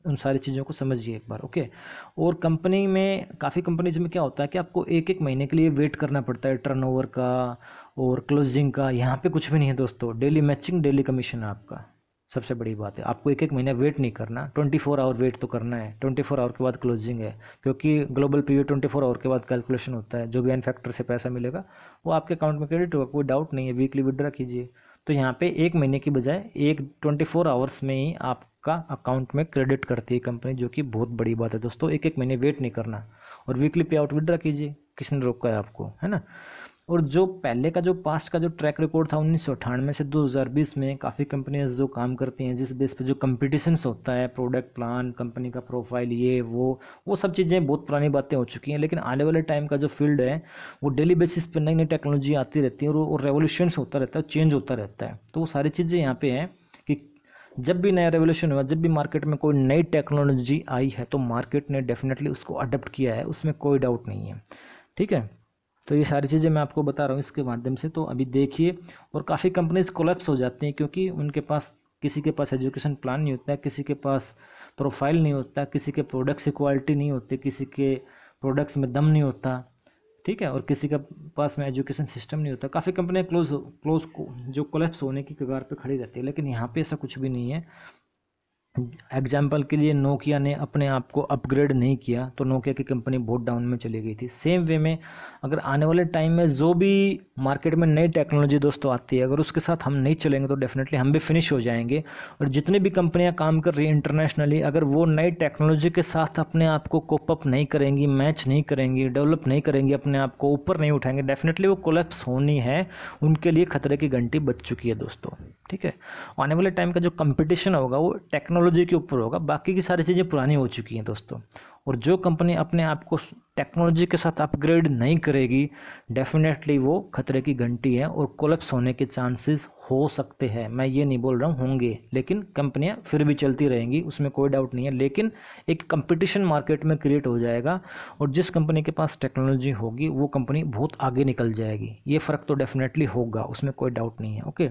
उन सारी चीज़ों को समझिए एक बार ओके और कंपनी में काफ़ी कंपनीज में क्या होता है कि आपको एक एक महीने के लिए वेट करना पड़ता है टर्नओवर का और क्लोजिंग का यहाँ पे कुछ भी नहीं है दोस्तों डेली मैचिंग डेली कमीशन है आपका सबसे बड़ी बात है आपको एक एक महीना वेट नहीं करना ट्वेंटी फोर आवर वेट तो करना है ट्वेंटी फोर आवर के बाद क्लोजिंग है क्योंकि global P twenty four hour के बाद कैलकुलेशन होता है जो भी एन फैक्टर से पैसा मिलेगा वो आपके अकाउंट में क्रेडिट होगा कोई डाउट नहीं है वीकली विड्रा कीजिए तो यहाँ पे एक महीने की बजाय एक ट्वेंटी फोर आवर्स में ही आप का अकाउंट में क्रेडिट करती है कंपनी जो कि बहुत बड़ी बात है दोस्तों एक एक महीने वेट नहीं करना और वीकली पे आउट विड्रा कीजिए किसने रोका है आपको है ना और जो पहले का जो पास्ट का जो ट्रैक रिकॉर्ड था उन्नीस से 2020 में काफ़ी कंपनियां जो काम करती हैं जिस बेस पे जो कम्पिटिशन्स होता है प्रोडक्ट प्लान कंपनी का प्रोफाइल ये वो वो सब चीज़ें बहुत पुरानी बातें हो चुकी हैं लेकिन आने वाले टाइम का जो फील्ड है वो डेली बेसिस पर नई नई टेक्नोलॉजी आती रहती है और, और होता रहता है चेंज होता रहता है तो वो सारी चीज़ें यहाँ पर हैं जब भी नया रेवोल्यूशन हुआ जब भी मार्केट में कोई नई टेक्नोलॉजी आई है तो मार्केट ने डेफिनेटली उसको अडेप्ट किया है उसमें कोई डाउट नहीं है ठीक है तो ये सारी चीज़ें मैं आपको बता रहा हूँ इसके माध्यम से तो अभी देखिए और काफ़ी कंपनीज कोलेप्स हो जाती हैं क्योंकि उनके पास किसी के पास एजुकेशन प्लान नहीं होता किसी के पास प्रोफाइल नहीं होता किसी के प्रोडक्ट्स की क्वालिटी नहीं होती किसी के प्रोडक्ट्स में दम नहीं होता ठीक है और किसी का पास में एजुकेशन सिस्टम नहीं होता काफ़ी कंपनियाँ क्लोज क्लोज को जो कोलेप्स होने की कगार पे खड़ी रहती है लेकिन यहाँ पे ऐसा कुछ भी नहीं है एग्जाम्पल के लिए नोकिया ने अपने आप को अपग्रेड नहीं किया तो नोकिया की कंपनी बहुत डाउन में चली गई थी सेम वे में अगर आने वाले टाइम में जो भी मार्केट में नई टेक्नोलॉजी दोस्तों आती है अगर उसके साथ हम नहीं चलेंगे तो डेफिनेटली हम भी फिनिश हो जाएंगे और जितनी भी कंपनियां काम कर रही हैं इंटरनेशनली अगर वो नई टेक्नोलॉजी के साथ अपने आप को कोप अप नहीं करेंगी मैच नहीं करेंगी डेवलप नहीं करेंगी अपने आप को ऊपर नहीं उठाएंगे डेफिनेटली वो कोलेप्स होनी है उनके लिए खतरे की घंटी बच चुकी है दोस्तों ठीक है आने वाले टाइम का जो कंपिटिशन होगा वो टेक्नोलॉजी टेक्नोलॉजी के ऊपर होगा बाकी की सारी चीज़ें पुरानी हो चुकी हैं दोस्तों और जो कंपनी अपने आप को टेक्नोलॉजी के साथ अपग्रेड नहीं करेगी डेफिनेटली वो खतरे की घंटी है और कोलप्स होने के चांसेस हो सकते हैं मैं ये नहीं बोल रहा हूँ होंगे लेकिन कंपनियाँ फिर भी चलती रहेंगी उसमें कोई डाउट नहीं है लेकिन एक कंपटीशन मार्केट में क्रिएट हो जाएगा और जिस कंपनी के पास टेक्नोलॉजी होगी वो कंपनी बहुत आगे निकल जाएगी ये फ़र्क तो डेफिनेटली होगा उसमें कोई डाउट नहीं है ओके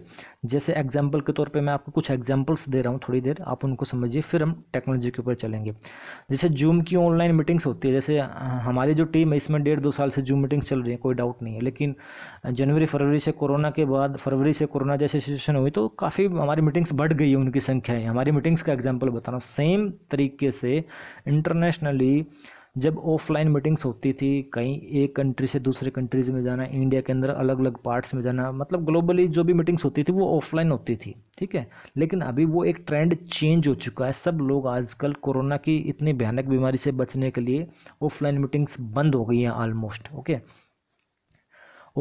जैसे एग्जाम्पल के तौर पर मैं आपको कुछ एग्जाम्पल्स दे रहा हूँ थोड़ी देर आप उनको समझिए फिर हम टेक्नोलॉजी के ऊपर चलेंगे जैसे जूम की ऑनलाइन मीटिंग्स होती है जैसे हमारी जो टीम है इसमें डेढ़ दो साल से जूम मीटिंग्स चल रही है कोई डाउट नहीं है लेकिन जनवरी फरवरी से कोरोना के बाद फरवरी से कोरोना जैसी सिचुएशन हुई तो काफ़ी हमारी मीटिंग्स बढ़ गई है उनकी संख्याएँ हमारी मीटिंग्स का एग्जाम्पल बता रहा हूँ सेम तरीके से इंटरनेशनली जब ऑफलाइन मीटिंग्स होती थी कहीं एक कंट्री से दूसरे कंट्रीज में जाना इंडिया के अंदर अलग अलग पार्ट्स में जाना मतलब ग्लोबली जो भी मीटिंग्स होती थी वो ऑफलाइन होती थी ठीक है लेकिन अभी वो एक ट्रेंड चेंज हो चुका है सब लोग आजकल कोरोना की इतनी भयानक बीमारी से बचने के लिए ऑफलाइन मीटिंग्स बंद हो गई हैं ऑलमोस्ट ओके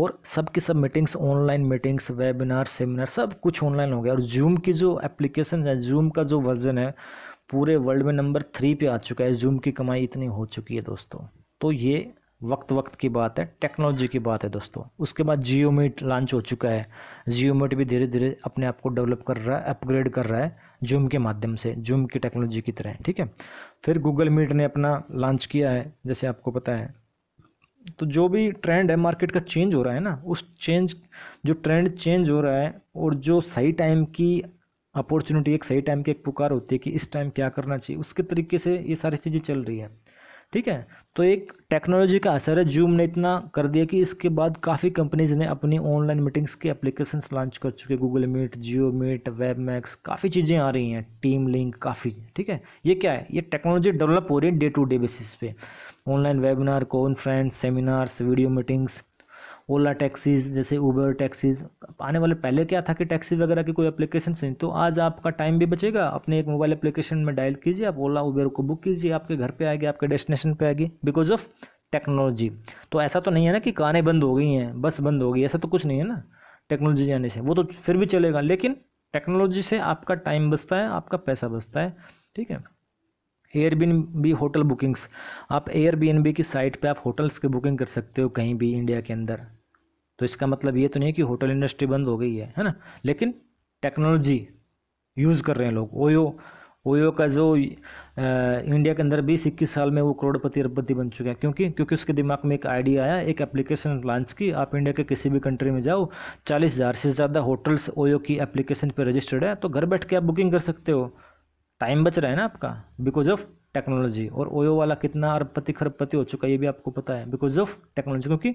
और सब की सब meetings online meetings webinar seminar सब कुछ ऑनलाइन हो गया और जूम की जो एप्लीकेशन है जूम का जो वर्जन है पूरे वर्ल्ड में नंबर थ्री पे आ चुका है जूम की कमाई इतनी हो चुकी है दोस्तों तो ये वक्त वक्त की बात है टेक्नोलॉजी की बात है दोस्तों उसके बाद जियो मीट लॉन्च हो चुका है जियो मीट भी धीरे धीरे अपने आप को डेवलप कर रहा है अपग्रेड कर रहा है जूम के माध्यम से जूम की टेक्नोलॉजी की तरह ठीक है फिर गूगल मीट ने अपना लॉन्च किया है जैसे आपको पता है तो जो भी ट्रेंड है मार्केट का चेंज हो रहा है ना उस चेंज जो ट्रेंड चेंज हो रहा है और जो सही टाइम की अपॉर्चुनिटी एक सही टाइम की एक पुकार होती है कि इस टाइम क्या करना चाहिए उसके तरीके से ये सारी चीज़ें चल रही है ठीक है तो एक टेक्नोलॉजी का असर है जूम ने इतना कर दिया कि इसके बाद काफ़ी कंपनीज़ ने अपनी ऑनलाइन मीटिंग्स के एप्लीकेशन लॉन्च कर चुके हैं Google Meet Jio Meet web max काफ़ी चीज़ें आ रही हैं टीम लिंक काफ़ी ठीक है ये क्या है ये टेक्नोलॉजी डेवलप हो रही है डे टू डे बेसिस पे online webinar conference seminars video meetings Ola taxis जैसे उबर टैक्सीज आने वाले पहले क्या था कि टैक्सी वगैरह की कोई एप्लीकेशन नहीं तो आज आपका टाइम भी बचेगा अपने एक मोबाइल एप्लीकेशन में डायल कीजिए आप ओला उबर को बुक कीजिए आपके घर पर आएगी आपके डेस्टिनेशन पर आएगी बिकॉज ऑफ टेक्नोलॉजी तो ऐसा तो नहीं है ना कि कारें बंद हो गई हैं बस बंद हो गई ऐसा तो कुछ नहीं है ना टेक्नोलॉजी आने से वो तो फिर भी चलेगा लेकिन टेक्नोलॉजी से आपका टाइम बचता है आपका पैसा बचता है ठीक है बी होटल बुकिंग्स आप बी की साइट पे आप होटल्स की बुकिंग कर सकते हो कहीं भी इंडिया के अंदर तो इसका मतलब ये तो नहीं कि होटल इंडस्ट्री बंद हो गई है है ना लेकिन टेक्नोलॉजी यूज़ कर रहे हैं लोग ओयो ओयो का जो इंडिया के अंदर बीस इक्कीस साल में वो करोड़पति अरबपति बन चुका है क्योंकि क्योंकि उसके दिमाग में एक आइडिया आया एक एप्लीकेशन लॉन्च की आप इंडिया के किसी भी कंट्री में जाओ चालीस हज़ार से ज़्यादा होटल्स ओयो की एप्लीकेशन पर रजिस्टर्ड है तो घर बैठ के आप बुकिंग कर सकते हो टाइम बच रहा है ना आपका बिकॉज ऑफ टेक्नोलॉजी और ओयो वाला कितना अरबपति खरबपति हो चुका है ये भी आपको पता है बिकॉज ऑफ टेक्नोलॉजी क्योंकि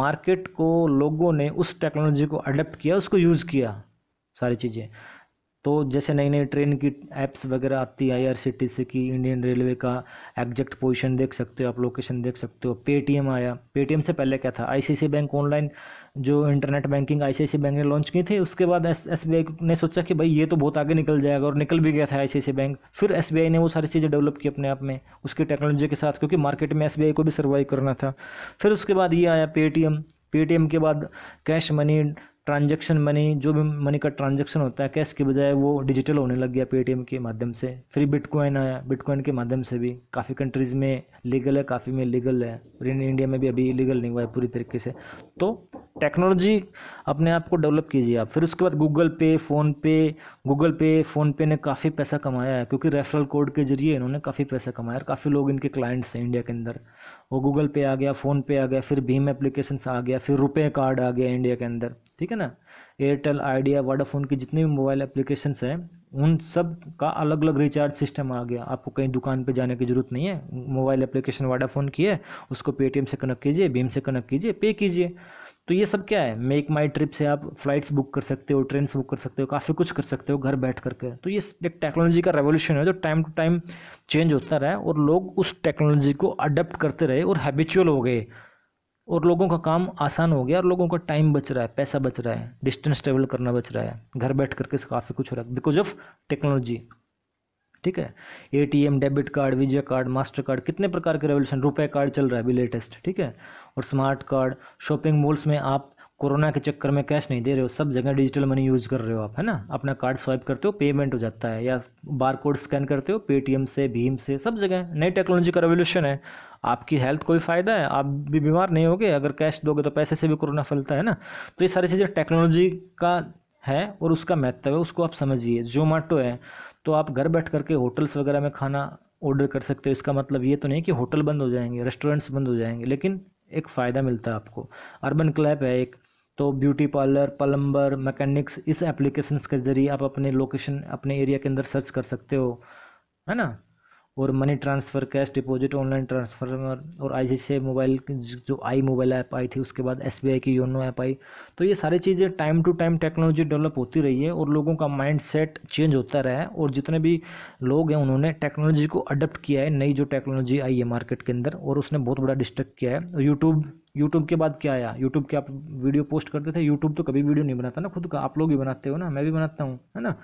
मार्केट को लोगों ने उस टेक्नोलॉजी को अडेप्ट किया उसको यूज़ किया सारी चीज़ें तो जैसे नई नई ट्रेन की ऐप्स वगैरह आती है आईआरसीटीसी की इंडियन रेलवे का एग्जैक्ट पोजीशन देख सकते हो आप लोकेशन देख सकते हो पेटीएम आया पेटीएम से पहले क्या था आईसीआईसी बैंक ऑनलाइन जो इंटरनेट बैंकिंग आईसीआईसी बैंक ने लॉन्च की थी उसके बाद एस ने सोचा कि भाई ये तो बहुत आगे निकल जाएगा और निकल भी गया था आई बैंक फिर एस ने वो सारी चीज़ें डेवलप की अपने आप में उसकी टेक्नोलॉजी के साथ क्योंकि मार्केट में एस को भी सर्वाइव करना था फिर उसके बाद ये आया पेटीएम पेटीएम के बाद कैश मनी ट्रांजेक्शन मनी जो भी मनी का ट्रांजेक्शन होता है कैश के बजाय वो डिजिटल होने लग गया पेटीएम के माध्यम से फिर बिटकॉइन आया बिटकॉइन के माध्यम से भी काफ़ी कंट्रीज़ में लीगल है काफ़ी में लीगल है और इन इंडिया में भी अभी लीगल नहीं हुआ है पूरी तरीके से तो टेक्नोलॉजी अपने आप को डेवलप कीजिए आप फिर उसके बाद गूगल पे फ़ोन पे गूगल पे फ़ोन पे ने काफ़ी पैसा कमाया है क्योंकि रेफरल कोड के जरिए इन्होंने काफ़ी पैसा कमाया और काफ़ी लोग इनके क्लाइंट्स हैं इंडिया के अंदर वो गूगल पे आ गया फ़ोन पे आ गया फिर भीम एप्लीकेशन आ गया फिर रुपए कार्ड आ गया इंडिया के अंदर ठीक है ना एयरटेल आइडिया वाडाफोन की जितनी भी मोबाइल एप्लीकेशंस हैं उन सब का अलग अलग रिचार्ज सिस्टम आ गया आपको कहीं दुकान पे जाने की ज़रूरत नहीं है मोबाइल एप्लीकेशन वाडाफोन की है उसको पेटीएम से कनेक्ट कीजिए भीम से कनेक्ट कीजिए पे कीजिए तो ये सब क्या है मेक माई ट्रिप से आप फ्लाइट्स बुक कर सकते हो ट्रेन बुक कर सकते हो काफ़ी कुछ कर सकते हो घर बैठ करके तो ये एक टेक्नोलॉजी का रेवोल्यूशन है जो टाइम टू टाइम चेंज होता रहा और लोग उस टेक्नोलॉजी को अडेप्ट करते रहे और हैबिचुअल हो गए और लोगों का काम आसान हो गया और लोगों का टाइम बच रहा है पैसा बच रहा है डिस्टेंस ट्रेवल करना बच रहा है घर बैठ करके काफ़ी कुछ हो रहा है बिकॉज ऑफ टेक्नोलॉजी ठीक है ATM debit card Visa card master card कितने प्रकार के रेवोल्यूशन रुपए कार्ड चल रहा है अभी लेटेस्ट ठीक है और स्मार्ट कार्ड शॉपिंग मॉल्स में आप कोरोना के चक्कर में कैश नहीं दे रहे हो सब जगह डिजिटल मनी यूज़ कर रहे हो आप है ना अपना कार्ड स्वाइप करते हो पेमेंट हो जाता है या बार कोड स्कैन करते हो पेटीएम से भीम से सब जगह नई टेक्नोलॉजी का रेवोल्यूशन है आपकी हेल्थ कोई फ़ायदा है आप भी बीमार नहीं होगे अगर कैश दोगे तो पैसे से भी कोरोना फैलता है ना तो ये सारी चीज़ें टेक्नोलॉजी का है और उसका महत्व है उसको आप समझिए जोमेटो है तो आप घर बैठ करके होटल्स वगैरह में खाना ऑर्डर कर सकते हो इसका मतलब ये तो नहीं कि होटल बंद हो जाएंगे रेस्टोरेंट्स बंद हो जाएंगे लेकिन एक फ़ायदा मिलता है आपको अर्बन क्लैप है एक तो ब्यूटी पार्लर प्लम्बर मैकेनिक्स इस एप्लीकेशन के ज़रिए आप अपने लोकेशन अपने एरिया के अंदर सर्च कर सकते हो है ना और money transfer cash deposit online transfer और आई सी मोबाइल जो आई मोबाइल ऐप आई थी उसके बाद एस की योनो ऐप आई तो ये सारी चीज़ें time to time technology develop होती रही है और लोगों का माइंड सेट चेंज होता रहा है और जितने भी लोग हैं उन्होंने टेक्नोलॉजी को अडप्ट किया है नई जो टेक्नोलॉजी आई है मार्केट के अंदर और उसने बहुत बड़ा डिस्टर्ब किया है और यूट्यूब यूट्यूब के बाद क्या आया यूट्यूब के आप वीडियो पोस्ट करते थे यूट्यूब तो कभी वीडियो नहीं बनाता ना खुद का आप लोग भी बनाते हो ना मैं भी बनाता हूँ है ना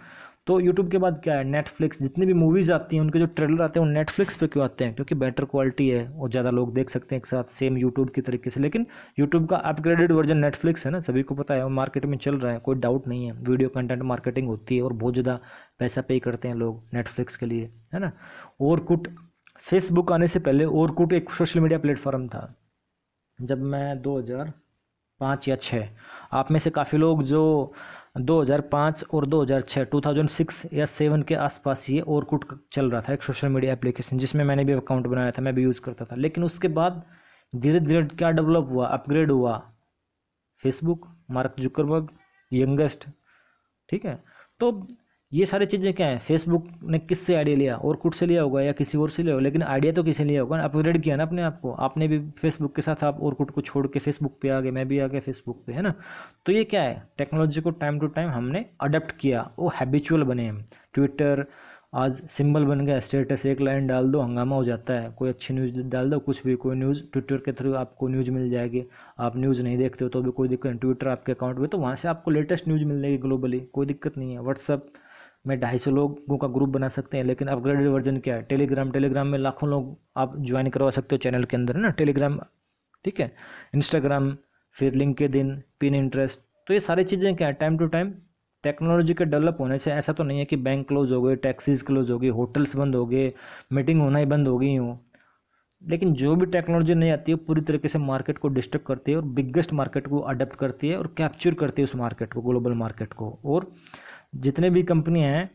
तो यूट्यूब के बाद क्या है नेटफ्लिक्स जितनी भी मूवीज़ आती हैं उनके जो ट्रेलर आते हैं वो नेटफ्लिक्स पे क्यों आते हैं क्योंकि बेटर क्वालिटी है और ज़्यादा लोग देख सकते हैं एक साथ सेम यूट्यूब की तरीके से लेकिन यूट्यूब का अपग्रेडेड वर्जन नेटफ्लिक्स है ना सभी को पता है वो मार्केट में चल रहा है कोई डाउट नहीं है वीडियो कंटेंट मार्केटिंग होती है और बहुत ज़्यादा पैसा पे करते हैं लोग नेटफ्लिक्स के लिए है ना और कुट फेसबुक आने से पहले और कुट एक सोशल मीडिया प्लेटफॉर्म था जब मैं दो हज़ार पाँच या छः आप में से काफ़ी लोग जो 2005 और 2006 2006 या सेवन के आसपास ये और कुट चल रहा था एक सोशल मीडिया एप्लीकेशन जिसमें मैंने भी अकाउंट बनाया था मैं भी यूज़ करता था लेकिन उसके बाद धीरे धीरे क्या डेवलप हुआ अपग्रेड हुआ फेसबुक मार्क जुकरबर्ग यंगेस्ट ठीक है तो ये सारी चीज़ें क्या है फेसबुक ने किससे आइडिया लिया और कुछ से लिया होगा या किसी और से लिया होगा लेकिन आइडिया तो किसी ने लिया होगा ना अपग्रेड किया ना अपने आप को आपने भी फेसबुक के साथ आप और कुट को छोड़ के फेसबुक पे आ गए मैं भी आ गया फेसबुक पे है ना तो ये क्या है टेक्नोलॉजी को टाइम टू टाइम हमने अडेप्ट किया वो हैबिचुअल बने हम ट्विटर आज सिंबल बन गया स्टेटस एक लाइन डाल दो हंगामा हो जाता है कोई अच्छी न्यूज़ डाल दो कुछ भी कोई न्यूज़ ट्विटर के थ्रू आपको न्यूज़ मिल जाएगी आप न्यूज़ नहीं देखते हो तो भी कोई दिक्कत नहीं ट्विटर आपके अकाउंट में तो वहाँ से आपको लेटेस्ट न्यूज़ मिल जाएगी ग्लोबली कोई दिक्कत नहीं है व्हाट्सअप में ढाई सौ लोगों का ग्रुप बना सकते हैं लेकिन अपग्रेडेड वर्जन क्या है टेलीग्राम टेलीग्राम में लाखों लोग आप ज्वाइन करवा सकते हो चैनल के अंदर है ना टेलीग्राम ठीक है इंस्टाग्राम फिर लिंक के दिन पिन इंटरेस्ट तो ये सारी चीज़ें क्या है टाइम टू टाइम टेक्नोलॉजी के डेवलप होने से ऐसा तो नहीं है कि बैंक क्लोज हो गए टैक्सीज क्लोज हो गई होटल्स बंद हो गए मीटिंग होना ही बंद हो गई हो लेकिन जो भी टेक्नोलॉजी नहीं आती है पूरी तरीके से मार्केट को डिस्टर्ब करती है और बिगेस्ट मार्केट को अडेप्ट करती है और कैप्चर करती है उस मार्केट को ग्लोबल मार्केट को और जितने भी कंपनी हैं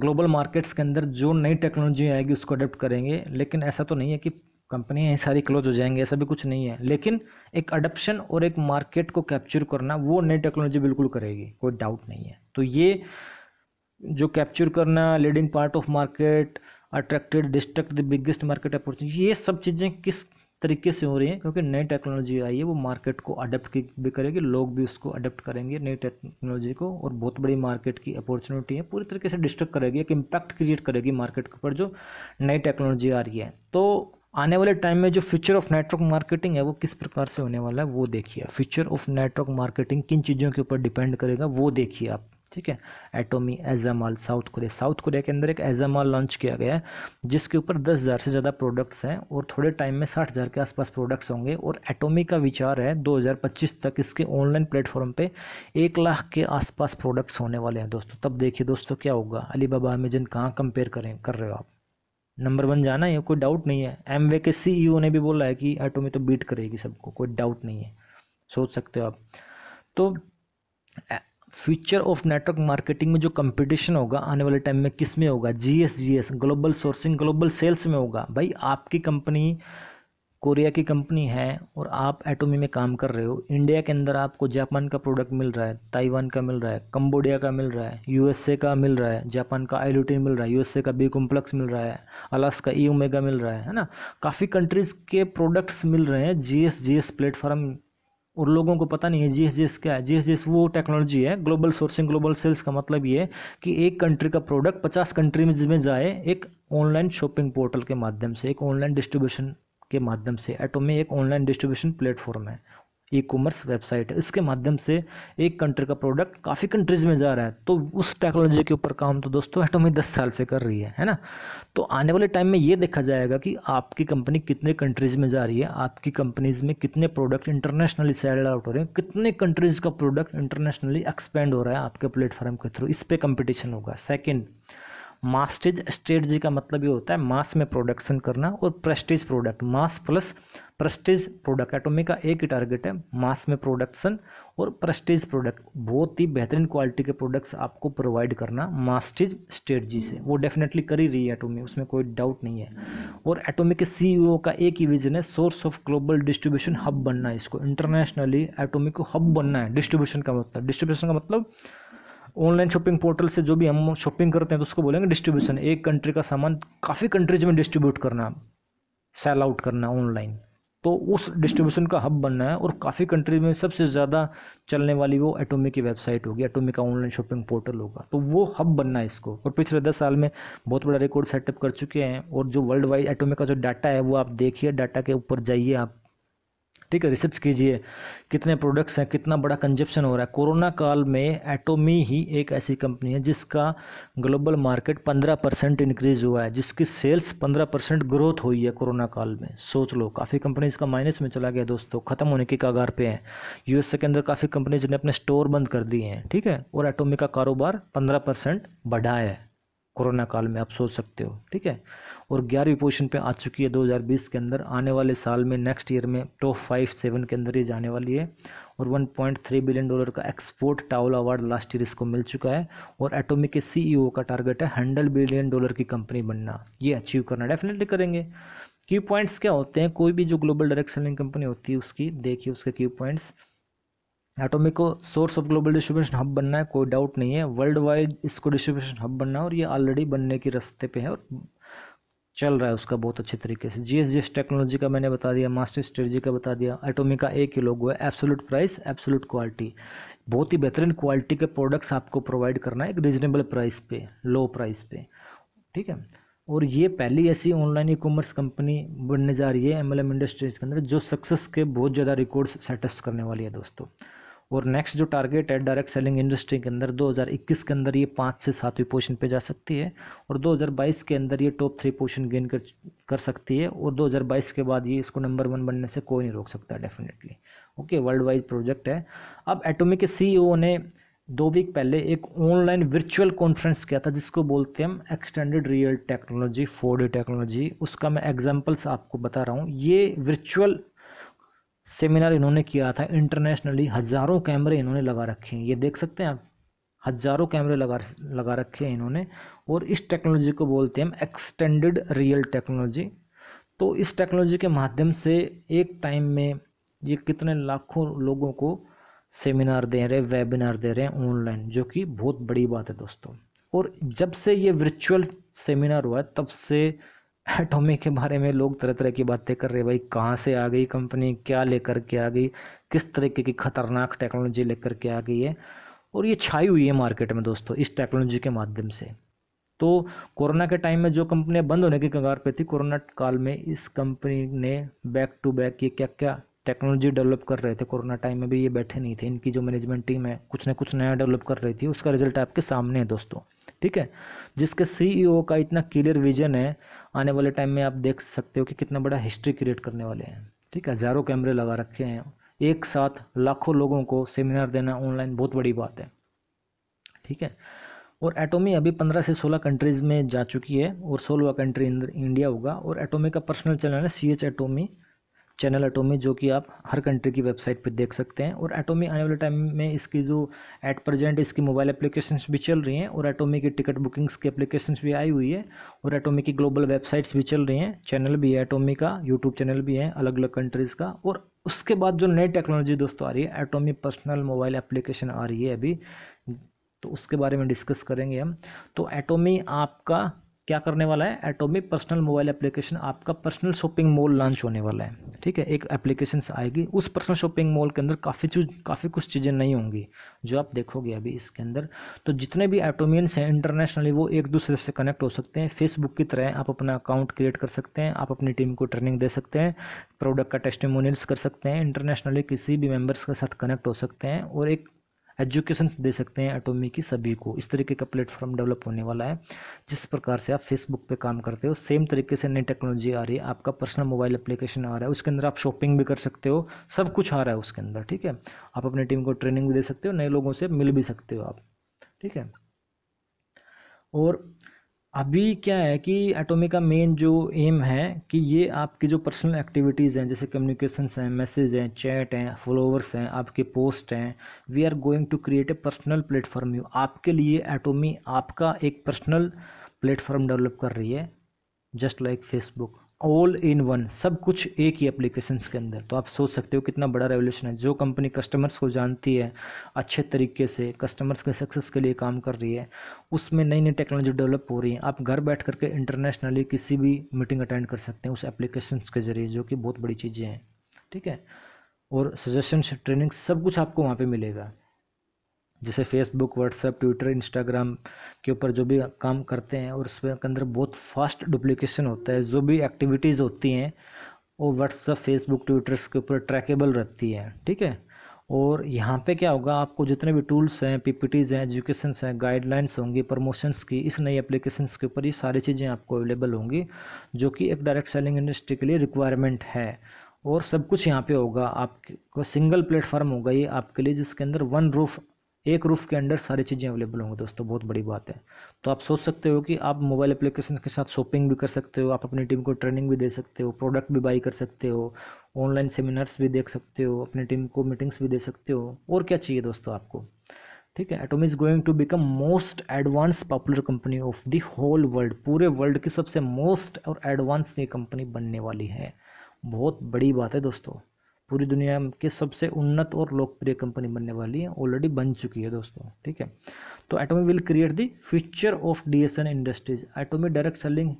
ग्लोबल मार्केट्स के अंदर जो नई टेक्नोलॉजी आएगी उसको अडोप्ट करेंगे लेकिन ऐसा तो नहीं है कि कंपनियाँ ही सारी क्लोज हो जाएंगे ऐसा भी कुछ नहीं है लेकिन एक अडप्शन और एक मार्केट को कैप्चर करना वो नई टेक्नोलॉजी बिल्कुल करेगी कोई डाउट नहीं है तो ये जो कैप्चर करना leading part of market attracted distract the biggest market opportunity ये सब चीज़ें किस तरीके से हो रही हैं क्योंकि नई टेक्नोलॉजी आई है वो मार्केट को अडेप्ट भी करेगी लोग भी उसको अडेप्ट करेंगे नई टेक्नोलॉजी को और बहुत बड़ी मार्केट की अपॉर्चुनिटी है पूरी तरीके से डिस्टर्ब करेगी एक इम्पैक्ट क्रिएट करेगी मार्केट के ऊपर जो नई टेक्नोलॉजी आ रही है तो आने वाले टाइम में जो फ्यूचर ऑफ नेटवर्क मार्केटिंग है वो किस प्रकार से होने वाला है वो देखिए फ्यूचर ऑफ नेटवर्क मार्केटिंग किन चीज़ों के ऊपर डिपेंड करेगा वो देखिए आप ठीक है Atomy Azamall South Korea South Korea के अंदर एक एजामॉल लॉन्च किया गया है जिसके ऊपर दस हज़ार से ज़्यादा प्रोडक्ट्स हैं और थोड़े टाइम में साठ हज़ार के आसपास प्रोडक्ट्स होंगे और एटोमी का विचार है 2025 तक इसके ऑनलाइन प्लेटफॉर्म पे एक लाख के आसपास प्रोडक्ट्स होने वाले हैं दोस्तों तब देखिए दोस्तों क्या होगा अली बाबा अमेजन कहाँ कंपेयर करें कर रहे हो आप नंबर वन जाना है कोई डाउट नहीं है एम के सी e ने भी बोला है कि एटोमी तो बीट करेगी सबको कोई डाउट नहीं है सोच सकते हो आप तो फ्यूचर ऑफ नेटवर्क मार्केटिंग में जो कंपटीशन होगा आने वाले टाइम में किस में होगा G S global sourcing global sales में होगा भाई आपकी कंपनी कोरिया की कंपनी है और आप एटोमी में काम कर रहे हो इंडिया के अंदर आपको जापान का प्रोडक्ट मिल रहा है ताइवान का मिल रहा है कम्बोडिया का मिल रहा है यूएसए का मिल रहा है जापान का आई मिल रहा है यूएसए का बी कॉम्प्लेक्स मिल रहा है अलास्का ई ओमेगा मिल रहा है है ना काफ़ी कंट्रीज़ के प्रोडक्ट्स मिल रहे हैं जी एस प्लेटफॉर्म और लोगों को पता नहीं है जी एस जी एस क्या है जी एस जी एस वो टेक्नोलॉजी है ग्लोबल सोर्सिंग ग्लोबल सेल्स का मतलब ये कि एक कंट्री का प्रोडक्ट पचास कंट्री में जिसमें जाए एक ऑनलाइन शॉपिंग पोर्टल के माध्यम से एक ऑनलाइन डिस्ट्रीब्यूशन के माध्यम से एटोमी एक ऑनलाइन डिस्ट्रीब्यूशन प्लेटफॉर्म है ई कॉमर्स वेबसाइट है इसके माध्यम से एक कंट्री का प्रोडक्ट काफ़ी कंट्रीज़ में जा रहा है तो उस टेक्नोलॉजी के ऊपर काम तो दोस्तों एटोमी दस साल से कर रही है है ना तो आने वाले टाइम में ये देखा जाएगा कि आपकी कंपनी कितने कंट्रीज़ में जा रही है आपकी कंपनीज़ में कितने प्रोडक्ट इंटरनेशनली सेल आउट हो रहे हैं कितने कंट्रीज़ का प्रोडक्ट इंटरनेशनली एक्सपेंड हो रहा है आपके प्लेटफॉर्म के थ्रू इस पर कंपिटिशन होगा सेकेंड मास्टेज स्ट्रेटजी का मतलब ये होता है मास में प्रोडक्शन करना और prestige product mass plus prestige product Atomy का एक ही टारगेट है मास में प्रोडक्शन और प्रेस्टीज प्रोडक्ट बहुत ही बेहतरीन क्वालिटी के प्रोडक्ट्स आपको प्रोवाइड करना मास्टेज स्ट्रेटजी से वो डेफिनेटली कर ही रही है एटोमी उसमें कोई डाउट नहीं है और एटोमी के सी e का एक ही विजन है source of global distribution hub बनना है इसको इंटरनेशनली एटोमी को हब बनना है डिस्ट्रीब्यूशन का मतलब डिस्ट्रीब्यूशन का मतलब ऑनलाइन शॉपिंग पोर्टल से जो भी हम शॉपिंग करते हैं तो उसको बोलेंगे डिस्ट्रीब्यूशन एक कंट्री का सामान काफ़ी कंट्रीज में डिस्ट्रीब्यूट करना सेल आउट करना ऑनलाइन तो उस डिस्ट्रीब्यूशन का हब बनना है और काफ़ी कंट्री में सबसे ज़्यादा चलने वाली वो एटोमी की वेबसाइट होगी एटोमी का ऑनलाइन शॉपिंग पोर्टल होगा तो वो हब बनना है इसको और पिछले दस साल में बहुत बड़ा रिकॉर्ड सेटअप कर चुके हैं और जो वर्ल्ड वाइड एटोमी का जो डाटा है वो आप देखिए डाटा के ऊपर जाइए आप ठीक है रिसर्च कीजिए कितने प्रोडक्ट्स हैं कितना बड़ा कंजप्शन हो रहा है कोरोना काल में एटोमी ही एक ऐसी कंपनी है जिसका ग्लोबल मार्केट 15 परसेंट इंक्रीज हुआ है जिसकी सेल्स 15 परसेंट ग्रोथ हुई है कोरोना काल में सोच लो काफ़ी कंपनीज का माइनस में चला गया दोस्तों ख़त्म होने के कागार पे हैं यूएसए के अंदर काफ़ी कंपनीज ने अपने स्टोर बंद कर दिए हैं ठीक है और एटोमी का कारोबार पंद्रह परसेंट बढ़ा है कोरोना काल में आप सोच सकते हो ठीक है और ग्यारहवीं पोजिशन पे आ चुकी है बीस के अंदर आने वाले साल में नेक्स्ट ईयर में टॉप फाइव सेवन के अंदर ये जाने वाली है और 1.3 बिलियन डॉलर का export tower award last year इसको मिल चुका है और एटोमिक के सीईओ e का टारगेट है हंड्रेड बिलियन डॉलर की कंपनी बनना ये अचीव करना डेफिनेटली करेंगे की पॉइंट्स क्या होते हैं कोई भी जो ग्लोबल डायरेक्ट सेलिंग कंपनी होती है उसकी देखिए उसके की पॉइंट्स एटोमिक को source of global distribution hub बनना है कोई डाउट नहीं है वर्ल्ड वाइड इसको डिस्ट्रीब्यूशन हब बनना है और ये ऑलरेडी बनने के रास्ते पे है और चल रहा है उसका बहुत अच्छे तरीके से G S G S technology का मैंने बता दिया मास्टर स्ट्रेटजी का बता दिया एटोमिका ए के लोगो है एब्सोलूट प्राइस एब्सोलूट क्वालिटी बहुत ही बेहतरीन क्वालिटी के प्रोडक्ट्स आपको प्रोवाइड करना है एक रिजनेबल प्राइस पे लो प्राइस पे ठीक है और ये पहली ऐसी ऑनलाइन ई कॉमर्स कंपनी बनने जा रही है एम इंडस्ट्रीज के अंदर जो सक्सेस के बहुत ज़्यादा रिकॉर्ड्स सेटअप्स करने वाली है दोस्तों और नेक्स्ट जो टारगेट है डायरेक्ट सेलिंग इंडस्ट्री के अंदर 2021 के अंदर ये पाँच से सातवीं पोजीशन पे जा सकती है और 2022 के अंदर ये टॉप थ्री पोजीशन गेन कर कर सकती है और 2022 के बाद ये इसको नंबर वन बनने से कोई नहीं रोक सकता definitely okay world wide project है अब एटोमी के सी ने दो वीक पहले एक ऑनलाइन वर्चुअल कॉन्फ्रेंस किया था जिसको बोलते हैं हम extended real technology four technology उसका मैं एग्जांपल्स आपको बता रहा हूँ ये वर्चुअल सेमिनार इन्होंने किया था इंटरनेशनली हज़ारों कैमरे इन्होंने लगा रखे हैं ये देख सकते हैं आप हज़ारों कैमरे लगा लगा रखे हैं इन्होंने और इस टेक्नोलॉजी को बोलते हैं हम एक्सटेंडेड रियल टेक्नोलॉजी तो इस टेक्नोलॉजी के माध्यम से एक टाइम में ये कितने लाखों लोगों को सेमिनार दे रहे हैं वेबिनार दे रहे हैं ऑनलाइन जो कि बहुत बड़ी बात है दोस्तों और जब से ये वर्चुअल सेमिनार हुआ है तब से एटोमिक के बारे में लोग तरह तरह की बातें कर रहे हैं भाई कहाँ से आ गई कंपनी क्या लेकर के आ गई किस तरीके की खतरनाक टेक्नोलॉजी लेकर के आ गई है और ये छाई हुई है मार्केट में दोस्तों इस टेक्नोलॉजी के माध्यम से तो कोरोना के टाइम में जो कंपनियां बंद होने की कगार पे थी कोरोना काल में इस कंपनी ने बैक टू बैक ये क्या क्या टेक्नोलॉजी डेवलप कर रहे थे कोरोना टाइम में भी ये बैठे नहीं थे इनकी जो मैनेजमेंट टीम है कुछ ना कुछ नया डेवलप कर रही थी उसका रिजल्ट आपके सामने है दोस्तों ठीक है जिसके सीईओ e का इतना क्लियर विजन है आने वाले टाइम में आप देख सकते हो कि कितना बड़ा हिस्ट्री क्रिएट करने वाले हैं ठीक है हज़ारों कैमरे लगा रखे हैं एक साथ लाखों लोगों को सेमिनार देना ऑनलाइन बहुत बड़ी बात है ठीक है और एटोमी अभी पंद्रह से सोलह कंट्रीज़ में जा चुकी है और सोलवा कंट्री इंडिया होगा और एटोमी का पर्सनल चैनल है C H Atomy channel Atomy जो कि आप हर कंट्री की वेबसाइट पर देख सकते हैं और एटोमी आने वाले टाइम में इसकी जो एट प्रेजेंट इसकी मोबाइल एप्लीकेशन भी चल रही हैं और एटोमी की टिकट बुकिंग्स की एप्लीकेशन भी आई हुई है और एटोमी की ग्लोबल वेबसाइट्स भी चल रही हैं चैनल भी है एटोमी का यूट्यूब चैनल भी है अलग अलग कंट्रीज़ का और उसके बाद जो नई टेक्नोलॉजी दोस्तों आ रही है एटोमी पर्सनल मोबाइल एप्लीकेशन आ रही है अभी तो उसके बारे में डिस्कस करेंगे हम तो एटोमी आपका क्या करने वाला है एटोमिक पर्सनल मोबाइल एप्लीकेशन आपका पर्सनल शॉपिंग मॉल लॉन्च होने वाला है ठीक है एक एप्लीकेशन आएगी उस पर्सनल शॉपिंग मॉल के अंदर काफ़ी चीज काफ़ी कुछ चीज़ें नहीं होंगी जो आप देखोगे अभी इसके अंदर तो जितने भी एटोमियंस हैं इंटरनेशनली वो एक दूसरे से कनेक्ट हो सकते हैं फेसबुक की तरह आप अपना अकाउंट क्रिएट कर सकते हैं आप अपनी टीम को ट्रेनिंग दे सकते हैं प्रोडक्ट का टेस्टमोनियल्स कर सकते हैं इंटरनेशनली किसी भी मेम्बर्स के साथ कनेक्ट हो सकते हैं और एक एजुकेशन दे सकते हैं एटोमी की सभी को इस तरीके का प्लेटफॉर्म डेवलप होने वाला है जिस प्रकार से आप फेसबुक पे काम करते हो सेम तरीके से नई टेक्नोलॉजी आ रही है आपका पर्सनल मोबाइल एप्लीकेशन आ रहा है उसके अंदर आप शॉपिंग भी कर सकते हो सब कुछ आ रहा है उसके अंदर ठीक है आप अपनी टीम को ट्रेनिंग भी दे सकते हो नए लोगों से मिल भी सकते हो आप ठीक है और अभी क्या है कि एटोमी का मेन जो एम है कि ये आपकी जो पर्सनल एक्टिविटीज़ हैं जैसे कम्युनिकेशंस हैं मैसेज हैं चैट हैं फॉलोवर्स हैं आपके पोस्ट हैं we are going to create a personal platform you आपके लिए एटोमी आपका एक पर्सनल प्लेटफॉर्म डेवलप कर रही है just like Facebook all in one सब कुछ एक ही एप्लीकेशन के अंदर तो आप सोच सकते हो कितना बड़ा रेवोल्यूशन है जो कंपनी कस्टमर्स को जानती है अच्छे तरीके से कस्टमर्स के सक्सेस के लिए काम कर रही है उसमें नई नई टेक्नोलॉजी डेवलप हो रही है आप घर बैठ करके इंटरनेशनली किसी भी मीटिंग अटेंड कर सकते हैं उस एप्लीकेशन के ज़रिए जो कि बहुत बड़ी चीज़ें हैं ठीक है और सजेशन ट्रेनिंग सब कुछ आपको वहाँ पर मिलेगा जैसे फेसबुक व्हाट्सएप ट्विटर इंस्टाग्राम के ऊपर जो भी काम करते हैं और उसमें के अंदर बहुत फास्ट डुप्लीकेशन होता है जो भी एक्टिविटीज़ होती हैं वो व्हाट्सएप फेसबुक ट्विटर्स के ऊपर ट्रैकेबल रहती है ठीक है और यहाँ पे क्या होगा आपको जितने भी टूल्स हैं पीपीटीज़ हैं एजुकेशन हैं गाइडलाइंस होंगी प्रमोशंस की इस नई एप्लीकेशंस के ऊपर ये सारी चीज़ें आपको अवेलेबल होंगी जो कि एक डायरेक्ट सेलिंग इंडस्ट्री के लिए रिक्वायरमेंट है और सब कुछ यहाँ पे होगा आपको सिंगल प्लेटफार्म होगा ये आपके लिए जिसके अंदर वन रूफ एक रूफ़ के अंडर सारी चीज़ें अवेलेबल होंगी दोस्तों बहुत बड़ी बात है तो आप सोच सकते हो कि आप मोबाइल एप्लीकेशन के साथ शॉपिंग भी कर सकते हो आप अपनी टीम को ट्रेनिंग भी दे सकते हो प्रोडक्ट भी बाई कर सकते हो ऑनलाइन सेमिनार्स भी देख सकते हो अपनी टीम को मीटिंग्स भी दे सकते हो और क्या चाहिए दोस्तों आपको ठीक है Atomy is going to become most advance popular company of the whole world पूरे वर्ल्ड की सबसे मोस्ट और एडवांस ये कंपनी बनने वाली है बहुत बड़ी बात है दोस्तों पूरी दुनिया की सबसे उन्नत और लोकप्रिय कंपनी बनने वाली है ऑलरेडी बन चुकी है दोस्तों ठीक है तो Atomy will create the future of D S N industries Atomy direct selling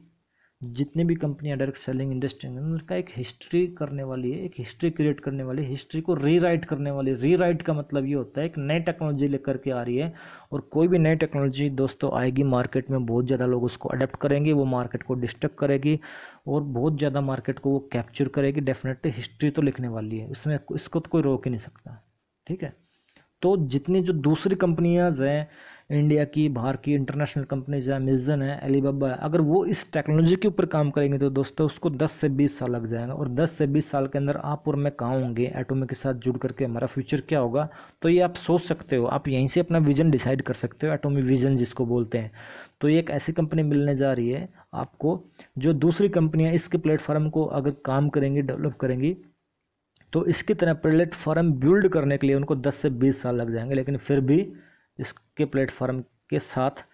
जितनी भी कंपनियां डायरेक्ट सेलिंग इंडस्ट्री में उनका एक हिस्ट्री करने वाली है एक हिस्ट्री क्रिएट करने वाली हिस्ट्री को रीराइट करने वाली रीराइट का मतलब ये होता है एक नई टेक्नोलॉजी लेकर के आ रही है और कोई भी नई टेक्नोलॉजी दोस्तों आएगी मार्केट में बहुत ज़्यादा लोग उसको अडेप्ट करेंगे वो मार्केट को डिस्टर्ब करेगी और बहुत ज़्यादा मार्केट को वो कैप्चर करेगी डेफिनेटली हिस्ट्री तो लिखने वाली है इसमें इसको तो कोई रोक ही नहीं सकता ठीक है तो जितनी जो दूसरी कंपनियाज़ हैं इंडिया की बाहर की इंटरनेशनल कंपनीज है अमेजन है अलीबाबा है अगर वो इस टेक्नोलॉजी के ऊपर काम करेंगे तो दोस्तों उसको 10 से 20 साल लग जाएगा और 10 से 20 साल के अंदर आप और मैं कहाँ होंगे एटोमे के साथ जुड़ करके हमारा फ्यूचर क्या होगा तो ये आप सोच सकते हो आप यहीं से अपना विजन डिसाइड कर सकते हो एटोमे विजन जिसको बोलते हैं तो ये एक ऐसी कंपनी मिलने जा रही है आपको जो दूसरी कंपनियाँ इसके प्लेटफॉर्म को अगर काम करेंगी डेवलप करेंगी तो इसकी तरह प्लेटफॉर्म बिल्ड करने के लिए उनको 10 से 20 साल लग जाएंगे लेकिन फिर भी इसके प्लेटफॉर्म के साथ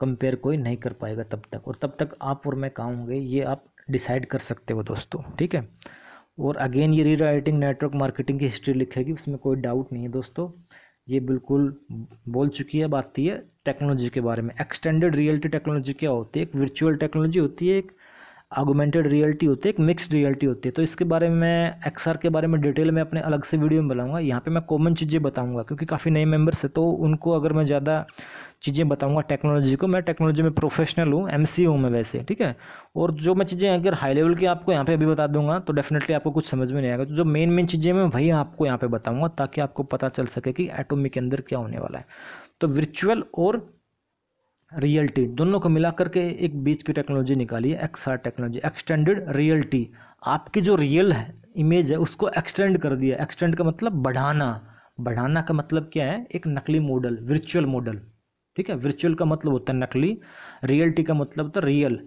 कंपेयर कोई नहीं कर पाएगा तब तक और तब तक आप और मैं कहाँ होंगे ये आप डिसाइड कर सकते हो दोस्तों ठीक है और अगेन ये रीराइटिंग नेटवर्क मार्केटिंग की हिस्ट्री लिखेगी उसमें कोई डाउट नहीं है दोस्तों ये बिल्कुल बोल चुकी है बात थी है टेक्नोलॉजी के बारे में एक्सटेंडेड रियलिटी टेक्नोलॉजी क्या होती है एक वर्चुअल टेक्नोलॉजी होती है एक आगोमेंटेड रियलिटी होती है एक मिक्सड रियलिटी होती है तो इसके बारे में एक्सआर के बारे में डिटेल में अपने अलग से वीडियो में बनाऊँगा यहाँ पर मैं कॉमन चीज़ें बताऊँगा क्योंकि काफ़ी नए मेम्बर्स है तो उनको अगर मैं ज़्यादा चीज़ें बताऊंगा टेक्नोलॉजी को मैं टेक्नोलॉजी में प्रोफेशनल हूँ एम सी हूँ मैं वैसे ठीक है और जो मैं चीज़ें अगर हाई लेवल की आपको यहाँ पे अभी बता दूंगा तो डेफिनेटली आपको कुछ समझ में नहीं आएगा तो जो मेन मेन चीज़ें मैं वही आपको यहाँ पे बताऊंगा ताकि आपको पता चल सके कि एटोमी के अंदर क्या होने वाला है तो वर्चुअल और रियल्टी दोनों को मिला करके एक बीच की टेक्नोलॉजी निकाली है एक्सआर टेक्नोलॉजी एक्सटेंडेड रियल्टी आपकी जो रियल है इमेज है उसको एक्सटेंड कर दिया एक्सटेंड का मतलब बढ़ाना बढ़ाना का मतलब क्या है एक नकली मॉडल वर्चुअल मॉडल ठीक है वर्चुअल का मतलब होता है नकली रियलिटी का मतलब होता है रियल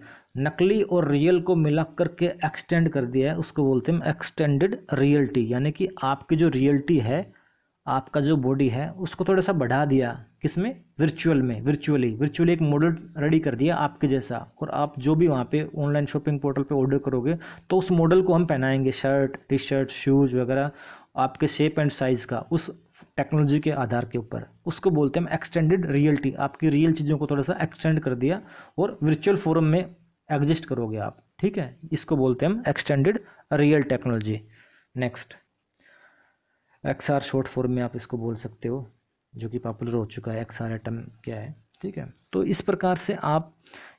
नकली और रियल को मिला करके एक्सटेंड कर दिया है उसको बोलते हैं एक्सटेंडेड रियलिटी यानी कि आपकी जो रियलिटी है आपका जो बॉडी है उसको थोड़ा सा बढ़ा दिया किसमें वर्चुअल में वर्चुअली वर्चुअली एक मॉडल रेडी कर दिया आपके जैसा और आप जो भी वहाँ पे ऑनलाइन शॉपिंग पोर्टल पे ऑर्डर करोगे तो उस मॉडल को हम पहनाएंगे शर्ट टी शर्ट शूज़ वगैरह आपके शेप एंड साइज़ का उस टेक्नोलॉजी के आधार के ऊपर उसको बोलते हैं हम एक्सटेंडेड रियलिटी आपकी रियल चीज़ों को थोड़ा सा एक्सटेंड कर दिया और वर्चुअल फॉरम में एग्जिस्ट करोगे आप ठीक है इसको बोलते हैं हम extended real technology next X R short form में आप इसको बोल सकते हो जो कि पॉपुलर हो चुका है एक्स आर एटम क्या है ठीक है तो इस प्रकार से आप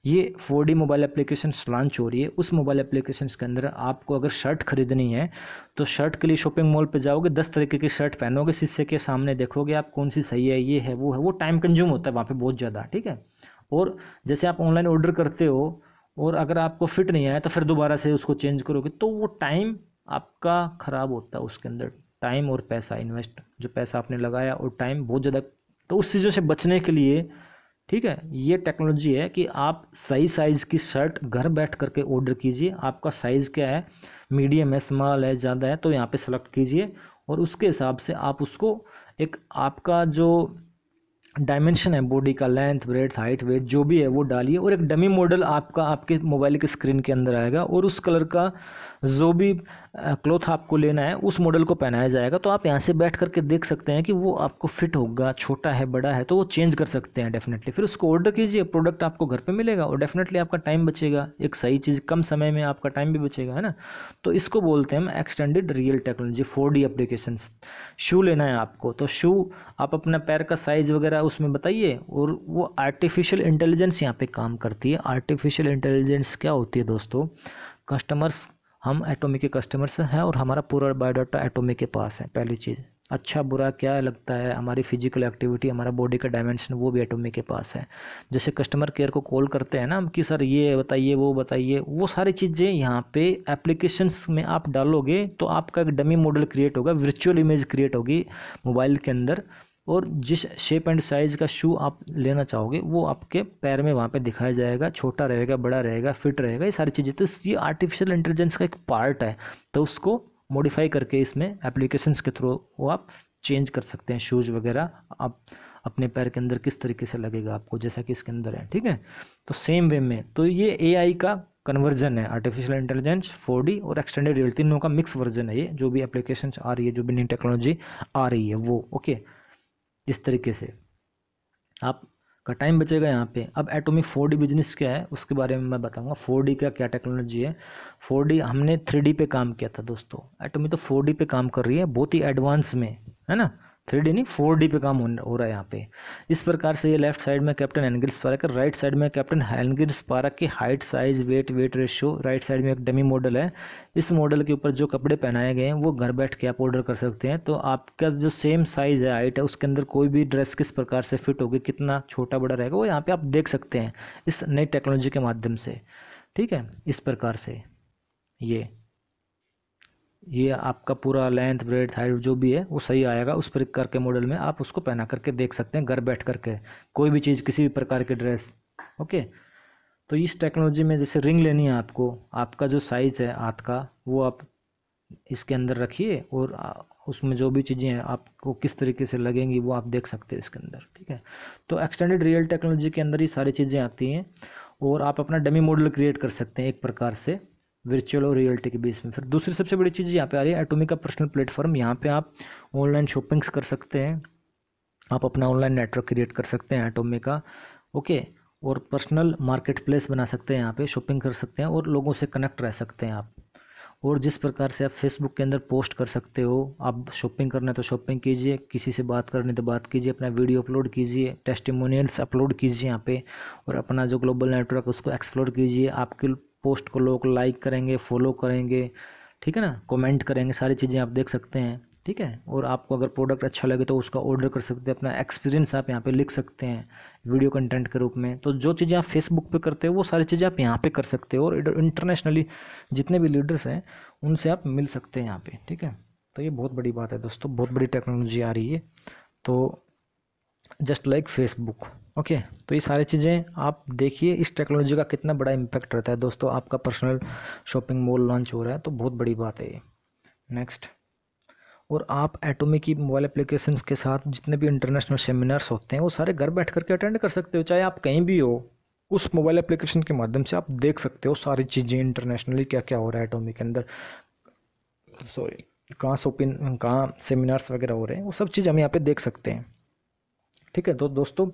ये four D mobile application launch हो रही है उस मोबाइल एप्लीकेशन के अंदर आपको अगर शर्ट खरीदनी है तो शर्ट के लिए शॉपिंग मॉल पे जाओगे दस तरीके की शर्ट पहनोगे शीशे के सामने देखोगे आप कौन सी सही है ये है वो है वो टाइम कंज्यूम होता है वहाँ पर बहुत ज़्यादा ठीक है और जैसे आप ऑनलाइन ऑर्डर करते हो और अगर आपको फिट नहीं आया तो फिर दोबारा से उसको चेंज करोगे तो वो टाइम आपका ख़राब होता है उसके अंदर टाइम और पैसा इन्वेस्ट जो पैसा आपने लगाया और टाइम बहुत ज़्यादा तो उस चीज़ों से बचने के लिए ठीक है ये टेक्नोलॉजी है कि आप सही साइज़ की शर्ट घर बैठ करके ऑर्डर कीजिए आपका साइज़ क्या है मीडियम है स्मॉल है ज़्यादा है तो यहाँ पे सेलेक्ट कीजिए और उसके हिसाब से आप उसको एक आपका जो डायमेंशन है बॉडी का लेंथ ब्रेथ हाइट वेट जो भी है वो डालिए और एक डमी मॉडल आपका आपके मोबाइल के स्क्रीन के अंदर आएगा और उस कलर का जो भी क्लोथ आपको लेना है उस मॉडल को पहनाया जाएगा तो आप यहाँ से बैठ करके देख सकते हैं कि वो आपको फिट होगा छोटा है बड़ा है तो वो चेंज कर सकते हैं डेफिनेटली फिर उसको ऑर्डर कीजिए प्रोडक्ट आपको घर पर मिलेगा और डेफिनेटली आपका टाइम बचेगा एक सही चीज़ कम समय में आपका टाइम भी बचेगा है ना तो इसको बोलते हैं हम extended real technology four D application shoe लेना है आपको तो शू आप अपना पैर का साइज़ वगैरह उसमें बताइए और वो आर्टिफिशियल इंटेलिजेंस यहाँ पे काम करती है आर्टिफिशियल इंटेलिजेंस क्या होती है दोस्तों कस्टमर्स हम एटोमी के कस्टमर्स हैं और हमारा पूरा बायोडाटा एटोमी के पास है पहली चीज़ अच्छा बुरा क्या लगता है हमारी फिजिकल एक्टिविटी हमारा बॉडी का डायमेंशन वो भी एटोमी के पास है जैसे कस्टमर केयर को कॉल करते हैं ना हम कि सर ये बताइए वो बताइए वो सारी चीज़ें यहाँ पे एप्लीकेशंस में आप डालोगे तो आपका एक डमी मॉडल क्रिएट होगा वर्चुअल इमेज क्रिएट होगी मोबाइल के अंदर और जिस शेप एंड साइज़ का शू आप लेना चाहोगे वो आपके पैर में वहाँ पे दिखाया जाएगा छोटा रहेगा बड़ा रहेगा फिट रहेगा ये सारी चीज़ें तो ये आर्टिफिशियल इंटेलिजेंस का एक पार्ट है तो उसको मॉडिफाई करके इसमें एप्लीकेशंस के थ्रू वो आप चेंज कर सकते हैं शूज़ वगैरह आप अपने पैर के अंदर किस तरीके से लगेगा आपको जैसा कि इसके अंदर है ठीक है तो सेम वे में तो ये ए का कन्वर्जन है आर्टिफिशियल इंटेलिजेंस फोर और एक्सटेंडेड रियल तीनों का मिक्स वर्जन है ये जो भी एप्लीकेशन आ रही है जो भी नई टेक्नोलॉजी आ रही है वो ओके okay? इस तरीके से आप का टाइम बचेगा यहाँ पे अब एटॉमिक फोर डी बिजनेस क्या है उसके बारे में मैं बताऊँगा फोर डी का क्या टेक्नोलॉजी है फोर डी हमने थ्री डी पे काम किया था दोस्तों एटॉमिक तो फोर डी पे काम कर रही है बहुत ही एडवांस में है ना थ्री डी नहीं फोर डी पे काम हो रहा है यहाँ पे इस प्रकार से ये लेफ्ट साइड में कैप्टन एनगिल स्पारक है राइट साइड में कैप्टन एनगिल स्पारक की height size weight weight ratio right side में एक डमी मॉडल है इस मॉडल के ऊपर जो कपड़े पहनाए गए हैं वो घर बैठ के आप ऑर्डर कर सकते हैं तो आपका जो सेम साइज़ है हाइट है उसके अंदर कोई भी ड्रेस किस प्रकार से फिट होगी कितना छोटा बड़ा रहेगा वो यहाँ पर आप देख सकते हैं इस नई टेक्नोलॉजी के माध्यम से ठीक है इस प्रकार से ये ये आपका पूरा लेंथ ब्रेड हाइट जो भी है वो सही आएगा उस पर करके मॉडल में आप उसको पहना करके देख सकते हैं घर बैठ करके कोई भी चीज़ किसी भी प्रकार की ड्रेस ओके तो इस टेक्नोलॉजी में जैसे रिंग लेनी है आपको आपका जो साइज़ है हाथ का वो आप इसके अंदर रखिए और उसमें जो भी चीज़ें हैं आपको किस तरीके से लगेंगी वो आप देख सकते हैं इसके अंदर ठीक है तो एक्सटेंडेड रियल टेक्नोलॉजी के अंदर ही सारी चीज़ें आती हैं और आप अपना डमी मॉडल क्रिएट कर सकते हैं एक प्रकार से वर्चुअल और रियलिटी के बीच में फिर दूसरी सबसे बड़ी चीज़ यहाँ पे आ रही है एटोमी का पर्सनल प्लेटफॉर्म यहाँ पे आप ऑनलाइन शॉपिंग्स कर सकते हैं आप अपना ऑनलाइन नेटवर्क क्रिएट कर सकते हैं एटोमी का ओके और पर्सनल मार्केट प्लेस बना सकते हैं यहाँ पे शॉपिंग कर सकते हैं और लोगों से कनेक्ट रह सकते हैं आप और जिस प्रकार से आप फेसबुक के अंदर पोस्ट कर सकते हो आप शॉपिंग करना है तो शॉपिंग कीजिए किसी से बात करनी तो बात कीजिए अपना वीडियो अपलोड कीजिए टेस्टिमोनियल्स अपलोड कीजिए यहाँ पे और अपना जो ग्लोबल नेटवर्क उसको एक्सप्लोर कीजिए आपके पोस्ट को लोग लाइक करेंगे फॉलो करेंगे ठीक है ना कमेंट करेंगे सारी चीज़ें आप देख सकते हैं ठीक है और आपको अगर प्रोडक्ट अच्छा लगे तो उसका ऑर्डर कर सकते हैं अपना एक्सपीरियंस आप यहाँ पे लिख सकते हैं वीडियो कंटेंट के रूप में तो जो चीज़ें आप फेसबुक पे करते हैं वो सारी चीज़ें आप यहाँ पे कर सकते हो और इंटरनेशनली जितने भी लीडर्स हैं उनसे आप मिल सकते हैं यहाँ पर ठीक है तो ये बहुत बड़ी बात है दोस्तों बहुत बड़ी टेक्नोलॉजी आ रही है तो जस्ट लाइक फेसबुक ओके तो ये सारी चीज़ें आप देखिए इस टेक्नोलॉजी का कितना बड़ा इम्पैक्ट रहता है दोस्तों आपका पर्सनल शॉपिंग मॉल लॉन्च हो रहा है तो बहुत बड़ी बात है ये नेक्स्ट और आप एटोमी की मोबाइल एप्लीकेशन के साथ जितने भी इंटरनेशनल सेमिनार्स होते हैं वो सारे घर बैठ करके अटेंड कर सकते हो चाहे आप कहीं भी हो उस मोबाइल एप्लीकेशन के माध्यम से आप देख सकते हो सारी चीज़ें इंटरनेशनली क्या क्या हो रहा है एटोमी के अंदर सॉरी कहाँ शॉपिंग कहाँ सेमिनार्स वगैरह हो रहे हैं वो सब चीज़ हम यहाँ पे देख सकते हैं ठीक है तो दोस्तों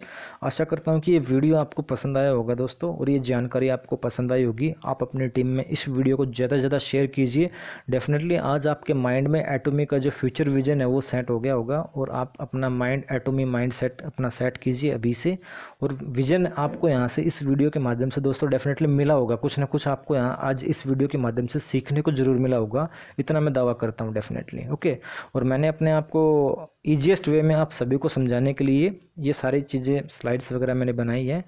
आशा करता हूँ कि ये वीडियो आपको पसंद आया होगा दोस्तों और ये जानकारी आपको पसंद आई होगी आप अपनी टीम में इस वीडियो को ज़्यादा से ज़्यादा शेयर कीजिए डेफिनेटली आज आपके माइंड में एटोमी का जो फ्यूचर विजन है वो सेट हो गया होगा और आप अपना माइंड एटोमी माइंड सेट अपना सेट कीजिए अभी से और विजन आपको यहाँ से इस वीडियो के माध्यम से दोस्तों डेफिनेटली मिला होगा कुछ ना कुछ आपको यहाँ आज इस वीडियो के माध्यम से सीखने को ज़रूर मिला होगा इतना मैं दावा करता हूँ डेफिनेटली ओके और मैंने अपने आप को ईजिएस्ट वे में आप सभी को समझाने के लिए ये सारी चीज़ें स्लाइड्स वगैरह मैंने बनाई हैं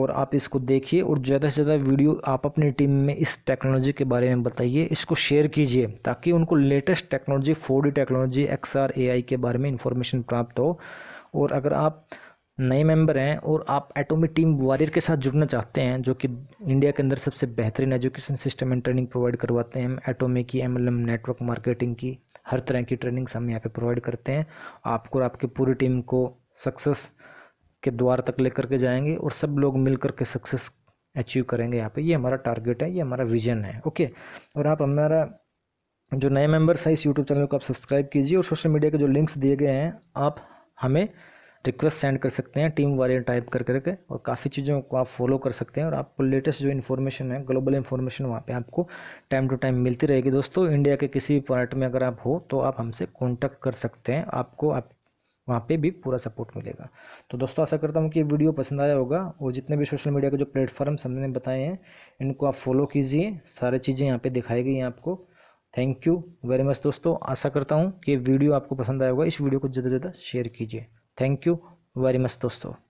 और आप इसको देखिए और ज़्यादा से ज़्यादा वीडियो आप अपनी टीम में इस टेक्नोलॉजी के बारे में बताइए इसको शेयर कीजिए ताकि उनको latest technology four technology X R के बारे में इंफॉर्मेशन प्राप्त हो और अगर आप नए मेंबर हैं और आप एटोमी टीम वॉरियर के साथ जुड़ना चाहते हैं जो कि इंडिया के अंदर सबसे बेहतरीन education system and training provide करवाते हैं एटोमी की एम नेटवर्क मार्केटिंग की हर तरह की ट्रेनिंग्स हम यहाँ पे प्रोवाइड करते हैं आपको और आपकी पूरी टीम को सक्सेस के द्वार तक लेकर के जाएंगे और सब लोग मिल कर के सक्सेस अचीव करेंगे यहाँ पर ये हमारा टारगेट है ये हमारा विजन है ओके और आप हमारा जो नए मेम्बर्स हैं इस यूट्यूब चैनल को आप सब्सक्राइब कीजिए और सोशल मीडिया के जो लिंक्स दिए गए हैं आप हमें रिक्वेस्ट सेंड कर सकते हैं टीम वारियर टाइप कर करके और काफ़ी चीज़ों को आप फॉलो कर सकते हैं और आपको लेटेस्ट जो इन्फॉर्मेशन है ग्लोबल इन्फॉर्मेशन वहाँ पे आपको टाइम टू टाइम मिलती रहेगी दोस्तों इंडिया के किसी भी पार्ट में अगर आप हो तो आप हमसे कॉन्टैक्ट कर सकते हैं आपको आप वहाँ पे भी पूरा सपोर्ट मिलेगा तो दोस्तों आशा करता हूँ कि ये वीडियो पसंद आया होगा और जितने भी सोशल मीडिया के जो प्लेटफॉर्म्स हमने बताए हैं इनको आप फॉलो कीजिए सारी चीज़ें यहाँ पे दिखाई गई हैं आपको थैंक यू वेरी मच दोस्तों आशा करता हूँ कि ये वीडियो आपको पसंद आया होगा इस वीडियो को ज़्यादा से ज़्यादा शेयर कीजिए थैंक यू वेरी मच दोस्तों